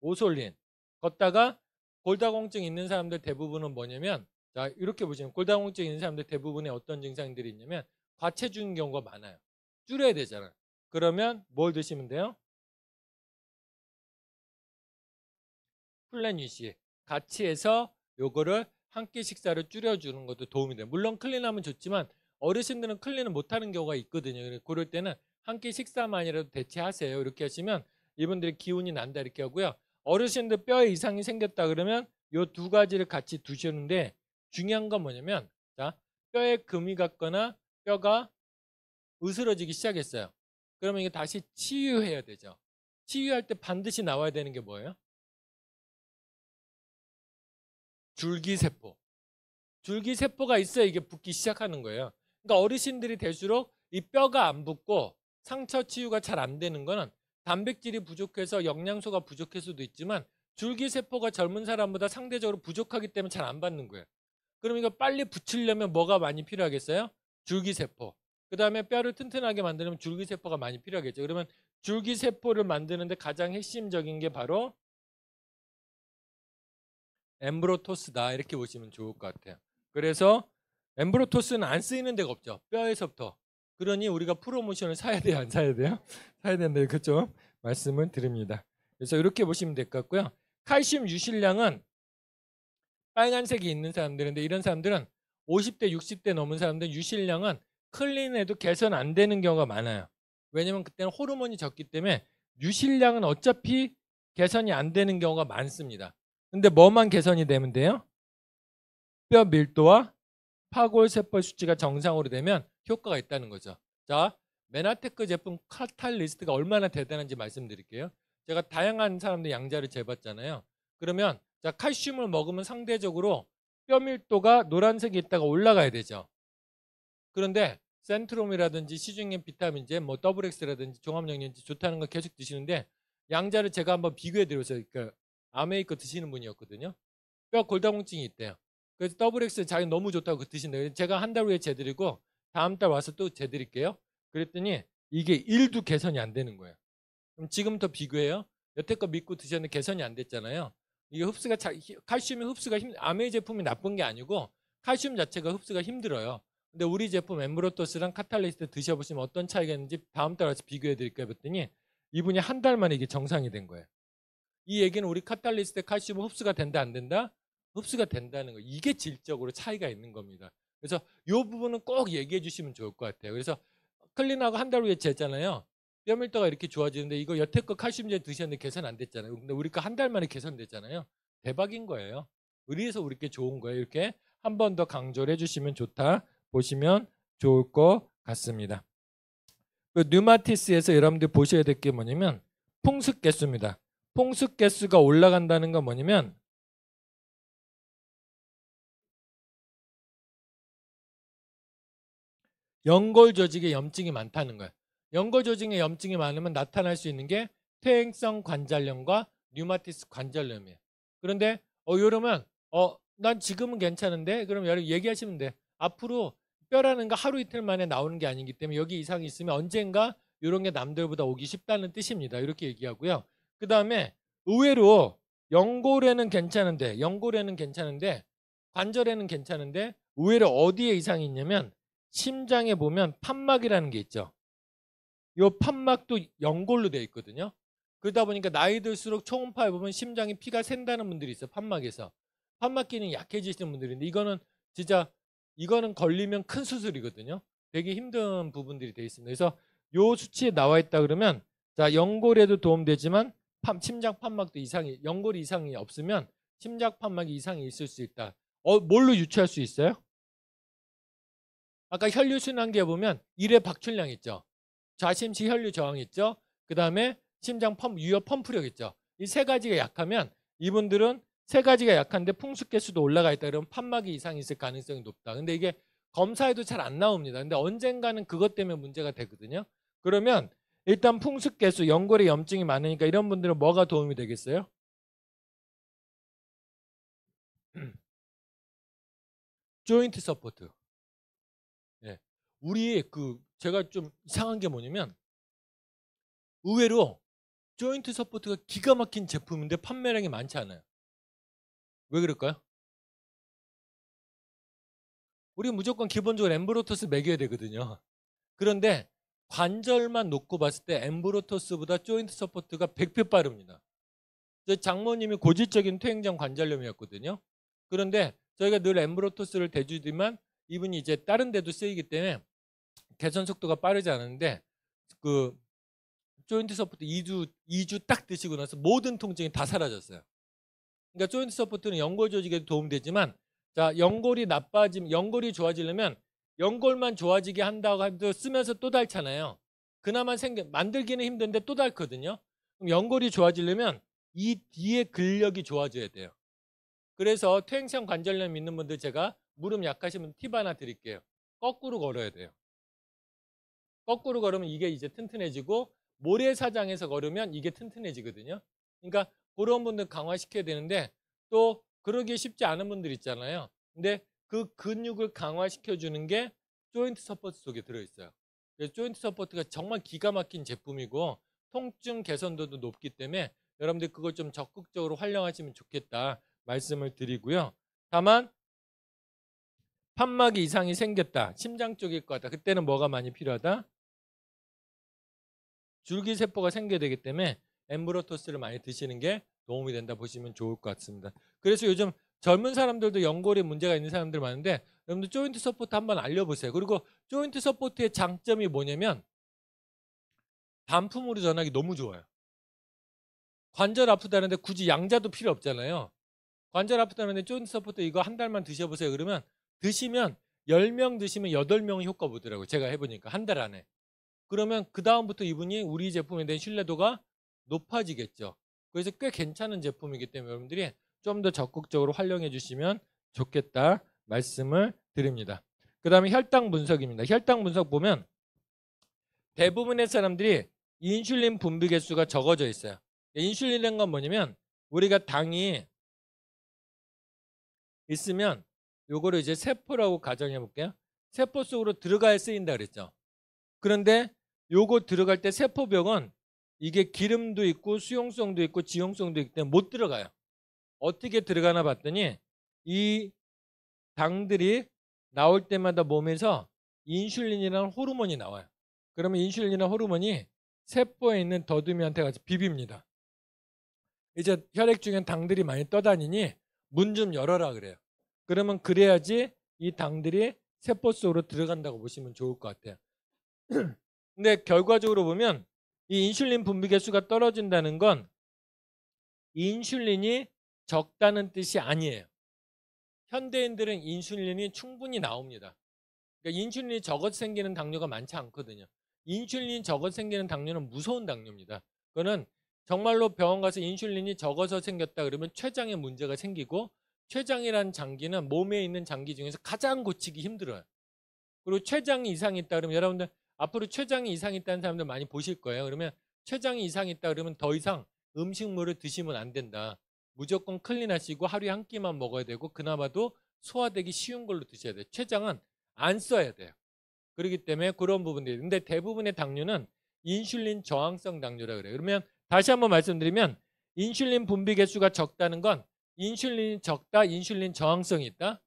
오솔린. 걷다가 골다공증 있는 사람들 대부분은 뭐냐면 자 이렇게 보시면 골다공증 있는 사람들 대부분의 어떤 증상들이 있냐면 과체중인 경우가 많아요. 줄여야 되잖아요. 그러면 뭘 드시면 돼요? 플랜유시 같이 해서 요거를 한 끼 식사를 줄여주는 것도 도움이 돼요. 물론 클린하면 좋지만 어르신들은 클린을 못하는 경우가 있거든요. 그럴 때는 한 끼 식사만이라도 대체하세요. 이렇게 하시면 이분들이 기운이 난다 이렇게 하고요. 어르신들 뼈에 이상이 생겼다 그러면 요 두 가지를 같이 두시는데 중요한 건 뭐냐면 자 뼈에 금이 갔거나 뼈가 으스러지기 시작했어요. 그러면 이게 다시 치유해야 되죠. 치유할 때 반드시 나와야 되는 게 뭐예요? 줄기세포. 줄기세포가 있어야 이게 붓기 시작하는 거예요. 그러니까 어르신들이 될수록 이 뼈가 안 붙고 상처 치유가 잘 안 되는 거는 단백질이 부족해서 영양소가 부족할수도 있지만 줄기세포가 젊은 사람보다 상대적으로 부족하기 때문에 잘 안 받는 거예요. 그럼 이거 빨리 붙이려면 뭐가 많이 필요하겠어요? 줄기세포. 그 다음에 뼈를 튼튼하게 만드는 줄기세포가 많이 필요하겠죠. 그러면 줄기세포를 만드는데 가장 핵심적인 게 바로 엠브로토스다 이렇게 보시면 좋을 것 같아요. 그래서 엠브로토스는 안 쓰이는 데가 없죠. 뼈에서부터. 그러니 우리가 프로모션을 사야 돼요, 안 사야 돼요? 사야 된다. 그죠? 말씀을 드립니다. 그래서 이렇게 보시면 될 것 같고요. 칼슘 유실량은 빨간색이 있는 사람들인데 이런 사람들은 50대, 60대 넘은 사람들 유실량은 클린에도 개선 안 되는 경우가 많아요. 왜냐면 그때는 호르몬이 적기 때문에 유실량은 어차피 개선이 안 되는 경우가 많습니다. 근데 뭐만 개선이 되면 돼요? 뼈 밀도와 파골 세포 수치가 정상으로 되면 효과가 있다는 거죠. 자, 메나테크 제품 카탈리스트가 얼마나 대단한지 말씀드릴게요. 제가 다양한 사람들 양자를 재봤잖아요. 그러면 자 칼슘을 먹으면 상대적으로 뼈 밀도가 노란색이 있다가 올라가야 되죠. 그런데 센트롬이라든지 시중인 비타민제, 뭐더블엑스라든지 종합영양제 좋다는 거 계속 드시는데 양자를 제가 한번 비교해 드려서 그러니까 아메이커 드시는 분이었거든요. 뼈 골다공증이 있대요. 그래서 더블 엑스 자기 너무 좋다고 드신대요. 제가 한 달 후에 재드리고 다음 달 와서 또 재드릴게요. 그랬더니 이게 1도 개선이 안 되는 거예요. 그럼 지금부터 비교해요. 여태껏 믿고 드셨는데 개선이 안 됐잖아요. 이게 흡수가 자, 칼슘이 흡수가 힘 아메이 제품이 나쁜 게 아니고 칼슘 자체가 흡수가 힘들어요. 근데 우리 제품 엠브로토스랑 카탈리스트 드셔보시면 어떤 차이가 있는지 다음 달 와서 비교해 드릴까 했더니 이분이 한 달 만에 이게 정상이 된 거예요. 이 얘기는 우리 카탈리스트 칼슘 흡수가 된다 안 된다? 흡수가 된다는 거. 이게 질적으로 차이가 있는 겁니다. 그래서 이 부분은 꼭 얘기해 주시면 좋을 것 같아요. 그래서 클린하고 한 달 후에 재잖아요. 뼈밀도가 이렇게 좋아지는데 이거 여태껏 칼슘제 드셨는데 개선 안 됐잖아요. 근데 우리가 한달 만에 개선됐잖아요. 대박인 거예요. 의리에서 우리께 좋은 거예요. 이렇게 한 번 더 강조를 해주시면 좋다. 보시면 좋을 것 같습니다. 그 뉴마티스에서 여러분들 보셔야 될 게 뭐냐면 풍습 개수입니다. 홍수 개수가 올라간다는 건 뭐냐면 연골 조직에 염증이 많다는 거예요. 연골 조직에 염증이 많으면 나타날 수 있는 게 퇴행성 관절염과 류마티스 관절염이에요. 그런데 어 이러면 어난 지금은 괜찮은데 그럼 여러분 얘기하시면 돼. 앞으로 뼈라는 거 하루 이틀 만에 나오는 게 아니기 때문에 여기 이상이 있으면 언젠가 이런 게 남들보다 오기 쉽다는 뜻입니다. 이렇게 얘기하고요. 그 다음에 의외로 연골에는 괜찮은데 연골에는 괜찮은데 관절에는 괜찮은데 의외로 어디에 이상이 있냐면 심장에 보면 판막이라는 게 있죠. 이 판막도 연골로 되어 있거든요. 그러다 보니까 나이 들수록 초음파에 보면 심장이 피가 샌다는 분들이 있어요. 판막에서. 판막 기능이 약해지시는 분들인데 이거는 진짜 이거는 걸리면 큰 수술이거든요. 되게 힘든 부분들이 돼 있습니다. 그래서 요 수치에 나와 있다 그러면 자 연골에도 도움되지만 심장 판막도 이상이 연골 이상이 없으면 심장 판막 이상이 있을 수 있다. 어, 뭘로 유추할 수 있어요? 아까 혈류 순환계 보면 일의 박출량 있죠. 좌심시 혈류 저항 있죠. 그 다음에 심장 펌 유혈 펌프력 있죠. 이 세 가지가 약하면 이분들은 세 가지가 약한데 풍수계수도 올라가 있다 그러면 판막이 이상이 있을 가능성이 높다. 근데 이게 검사에도 잘 안 나옵니다. 근데 언젠가는 그것 때문에 문제가 되거든요. 그러면 일단 풍습개수, 연골에 염증이 많으니까 이런 분들은 뭐가 도움이 되겠어요? 조인트 서포트. 예. 우리 그 제가 좀 이상한 게 뭐냐면 의외로 조인트 서포트가 기가 막힌 제품인데 판매량이 많지 않아요. 왜 그럴까요? 우리 무조건 기본적으로 엠브로터스 매겨야 되거든요. 그런데 관절만 놓고 봤을 때 엠브로토스보다 조인트 서포트가 100배 빠릅니다. 장모님이 고질적인 퇴행장 관절염이었거든요. 그런데 저희가 늘 엠브로토스를 대주지만 이분이 이제 다른 데도 쓰이기 때문에 개선 속도가 빠르지 않은데 그 조인트 서포트 2주 2주 딱 드시고 나서 모든 통증이 다 사라졌어요. 그러니까 조인트 서포트는 연골 조직에도 도움되지만 자 연골이 나빠지면 연골이 좋아지려면 연골만 좋아지게 한다고 해도 쓰면서 또 닳잖아요. 그나마 생겨 만들기는 힘든데 또 닳거든요. 그럼 연골이 좋아지려면 이 뒤에 근력이 좋아져야 돼요. 그래서 퇴행성 관절염 있는 분들 제가 무릎 약하시면 팁 하나 드릴게요. 거꾸로 걸어야 돼요. 거꾸로 걸으면 이게 이제 튼튼해지고 모래사장에서 걸으면 이게 튼튼해지거든요. 그러니까 그런 분들 강화시켜야 되는데 또 그러기 쉽지 않은 분들 있잖아요. 근데 그 근육을 강화시켜주는 게 조인트 서포트 속에 들어있어요. 그래서 조인트 서포트가 정말 기가 막힌 제품이고 통증 개선도도 높기 때문에 여러분들 그걸 좀 적극적으로 활용하시면 좋겠다 말씀을 드리고요. 다만 판막이 이상이 생겼다. 심장 쪽일 것 같다. 그때는 뭐가 많이 필요하다? 줄기세포가 생겨야 되기 때문에 엠브로토스를 많이 드시는 게 도움이 된다 보시면 좋을 것 같습니다. 그래서 요즘 젊은 사람들도 연골에 문제가 있는 사람들 많은데 여러분들 조인트 서포트 한번 알려보세요. 그리고 조인트 서포트의 장점이 뭐냐면 단품으로 전하기 너무 좋아요. 관절 아프다는데 굳이 양자도 필요 없잖아요. 관절 아프다는데 조인트 서포트 이거 한 달만 드셔보세요. 그러면 드시면 10명 드시면 8명이 효과 보더라고요. 제가 해보니까 한 달 안에. 그러면 그 다음부터 이분이 우리 제품에 대한 신뢰도가 높아지겠죠. 그래서 꽤 괜찮은 제품이기 때문에 여러분들이 좀더 적극적으로 활용해 주시면 좋겠다 말씀을 드립니다. 그 다음에 혈당 분석입니다. 혈당 분석 보면 대부분의 사람들이 인슐린 분비 개수가 적어져 있어요. 인슐린이란 건 뭐냐면 우리가 당이 있으면 요거를 이제 세포라고 가정해 볼게요. 세포 속으로 들어가야 쓰인다 그랬죠. 그런데 요거 들어갈 때 세포벽은 이게 기름도 있고 수용성도 있고 지용성도 있기 때문에 못 들어가요. 어떻게 들어가나 봤더니 이 당들이 나올 때마다 몸에서 인슐린이라는 호르몬이 나와요. 그러면 인슐린이라는 호르몬이 세포에 있는 더듬이한테 가서 비빕니다. 이제 혈액 중에 당들이 많이 떠다니니 문 좀 열어라 그래요. 그러면 그래야지 이 당들이 세포 속으로 들어간다고 보시면 좋을 것 같아요. 근데 결과적으로 보면 이 인슐린 분비개 수가 떨어진다는 건 인슐린이 적다는 뜻이 아니에요. 현대인들은 인슐린이 충분히 나옵니다. 그러니까 인슐린이 적어 생기는 당뇨가 많지 않거든요. 인슐린 이 적어 생기는 당뇨는 무서운 당뇨입니다. 그거는 정말로 병원 가서 인슐린이 적어서 생겼다 그러면 췌장에 문제가 생기고 췌장이란 장기는 몸에 있는 장기 중에서 가장 고치기 힘들어요. 그리고 췌장이 이상이 있다 그러면 여러분들 앞으로 췌장이 이상이 있다는 사람들 많이 보실 거예요. 그러면 췌장이 이상이 있다 그러면 더 이상 음식물을 드시면 안 된다. 무조건 클린하시고 하루에 한 끼만 먹어야 되고 그나마도 소화되기 쉬운 걸로 드셔야 돼요. 췌장은 안 써야 돼요. 그렇기 때문에 그런 부분들이 있는데 대부분의 당뇨는 인슐린 저항성 당뇨라 그래요. 그러면 다시 한번 말씀드리면 인슐린 분비 개수가 적다는 건 인슐린이 적다, 인슐린 저항성이 있다.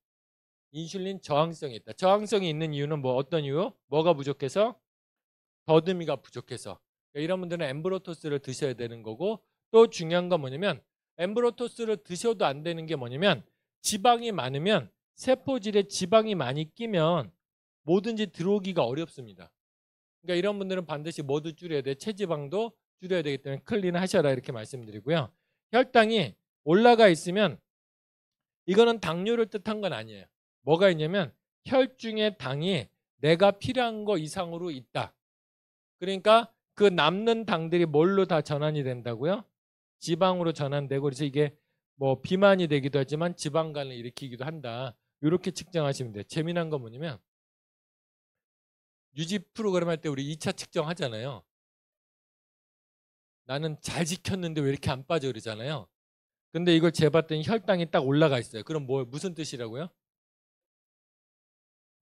인슐린 저항성이 있다. 저항성이 있는 이유는 뭐 어떤 이유? 뭐가 부족해서? 더듬이가 부족해서. 그러니까 이런 분들은 엠브로토스를 드셔야 되는 거고 또 중요한 건 뭐냐면 엠브로토스를 드셔도 안 되는 게 뭐냐면 지방이 많으면 세포질에 지방이 많이 끼면 뭐든지 들어오기가 어렵습니다. 그러니까 이런 분들은 반드시 모두 줄여야 돼. 체지방도 줄여야 되기 때문에 클린 하셔라 이렇게 말씀드리고요. 혈당이 올라가 있으면 이거는 당뇨를 뜻한 건 아니에요. 뭐가 있냐면 혈중의 당이 내가 필요한 거 이상으로 있다. 그러니까 그 남는 당들이 뭘로 다 전환이 된다고요? 지방으로 전환되고 그래서 이게 뭐 비만이 되기도 하지만 지방간을 일으키기도 한다. 이렇게 측정하시면 돼요. 재미난 건 뭐냐면 유지 프로그램 할 때 우리 2차 측정 하잖아요. 나는 잘 지켰는데 왜 이렇게 안 빠져 그러잖아요. 근데 이걸 재봤더니 혈당이 딱 올라가 있어요. 그럼 뭐 무슨 뜻이라고요?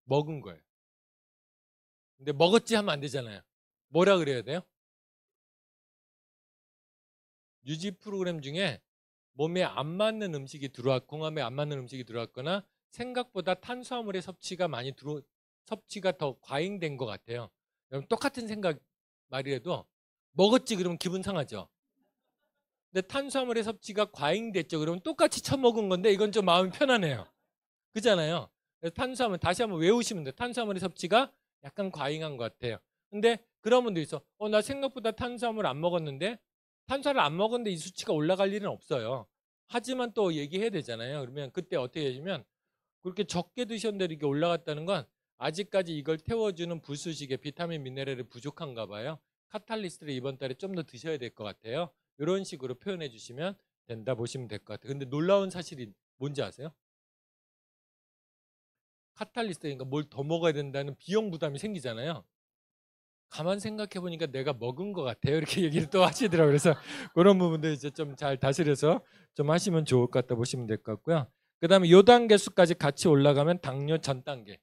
먹은 거예요. 근데 먹었지 하면 안 되잖아요. 뭐라 그래야 돼요? 유지 프로그램 중에 몸에 안 맞는 음식이 들어왔, 공함에 안 맞는 음식이 들어왔거나 생각보다 탄수화물의 섭취가 많이 들어, 섭취가 더 과잉된 것 같아요. 여러분 똑같은 생각 말이라도 먹었지 그러면 기분 상하죠. 근데 탄수화물의 섭취가 과잉됐죠. 그러면 똑같이 처먹은 건데 이건 좀 마음이 편하네요. 그잖아요. 탄수화물 다시 한번 외우시면 돼요. 탄수화물의 섭취가 약간 과잉한 것 같아요. 근데 그런 분도 있어. 어, 나 생각보다 탄수화물 안 먹었는데 탄수화를 안 먹었는데 이 수치가 올라갈 일은 없어요. 하지만 또 얘기해야 되잖아요. 그러면 그때 어떻게 해주면 그렇게 적게 드셨는데 이게 올라갔다는 건 아직까지 이걸 태워주는 불수식의 비타민 미네랄이 부족한가 봐요. 카탈리스트를 이번 달에 좀 더 드셔야 될 것 같아요. 이런 식으로 표현해 주시면 된다 보시면 될 것 같아요. 근데 놀라운 사실이 뭔지 아세요? 카탈리스트 니까뭘더 그러니까 먹어야 된다는 비용 부담이 생기잖아요. 가만 생각해 보니까 내가 먹은 것 같아요. 이렇게 얘기를 또 하시더라고요. 그래서 그런 부분도 이제 좀 잘 다스려서 좀 하시면 좋을 것 같다 보시면 될 것 같고요. 그다음에 요 단계수까지 같이 올라가면 당뇨 전 단계.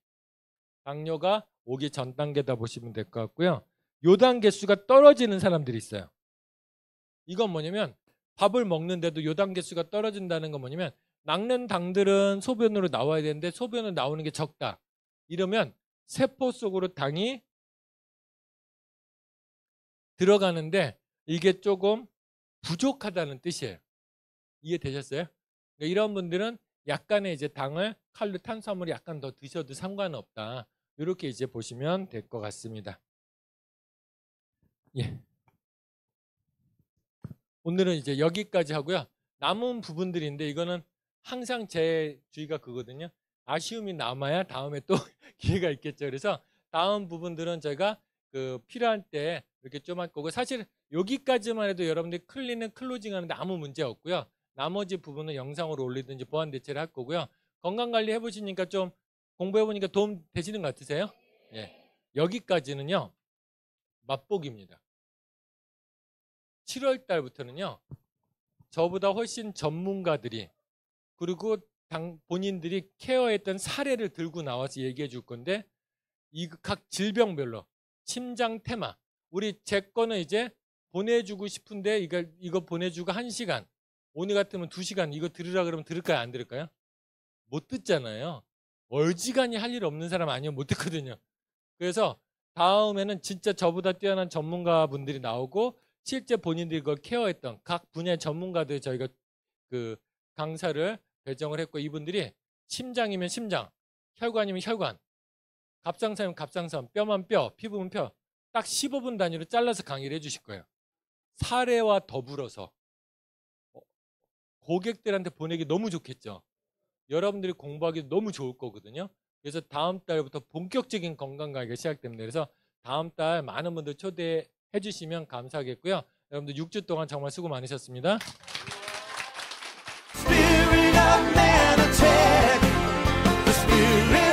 당뇨가 오기 전 단계다 보시면 될 것 같고요. 요 단계수가 떨어지는 사람들이 있어요. 이건 뭐냐면 밥을 먹는데도 요 단계수가 떨어진다는 건 뭐냐면 낚는 당들은 소변으로 나와야 되는데 소변으로 나오는 게 적다. 이러면 세포 속으로 당이 들어가는데 이게 조금 부족하다는 뜻이에요. 이해되셨어요? 그러니까 이런 분들은 약간의 이제 당을 칼로 탄수화물이 약간 더 드셔도 상관없다. 이렇게 이제 보시면 될 것 같습니다. 예. 오늘은 이제 여기까지 하고요. 남은 부분들인데 이거는 항상 제 주의가 그거든요. 아쉬움이 남아야 다음에 또 기회가 있겠죠. 그래서 다음 부분들은 제가 그 필요할 때 이렇게 좀할 거고 사실 여기까지만 해도 여러분들이 클리는 클로징 하는데 아무 문제 없고요. 나머지 부분은 영상으로 올리든지 보안 대체를 할 거고요. 건강관리 해보시니까 좀 공부해보니까 도움 되시는 것 같으세요? 예. 여기까지는요. 맛보기입니다. 7월 달부터는요. 저보다 훨씬 전문가들이 그리고 당, 본인들이 케어했던 사례를 들고 나와서 얘기해 줄 건데 이 각 질병별로 심장 테마. 우리 제 거는 이제 보내주고 싶은데 이거, 이거 보내주고 한시간 오늘 같으면 두시간 이거 들으라 그러면 들을까요? 안 들을까요? 못 듣잖아요. 월지간이 할일 없는 사람 아니면 못 듣거든요. 그래서 다음에는 진짜 저보다 뛰어난 전문가분들이 나오고 실제 본인들이 그걸 케어했던 각 분야의 전문가들 저희가 그 강사를 배정을 했고 이분들이 심장이면 심장, 혈관이면 혈관, 갑상선이면 갑상선, 뼈만 뼈, 피부면 뼈. 딱 15분 단위로 잘라서 강의를 해주실 거예요. 사례와 더불어서 어, 고객들한테 보내기 너무 좋겠죠. 여러분들이 공부하기 너무 좋을 거거든요. 그래서 다음 달부터 본격적인 건강 강의가 시작됩니다. 그래서 다음 달 많은 분들 초대해 주시면 감사하겠고요. 여러분들 6주 동안 정말 수고 많으셨습니다. Spirit of m a n a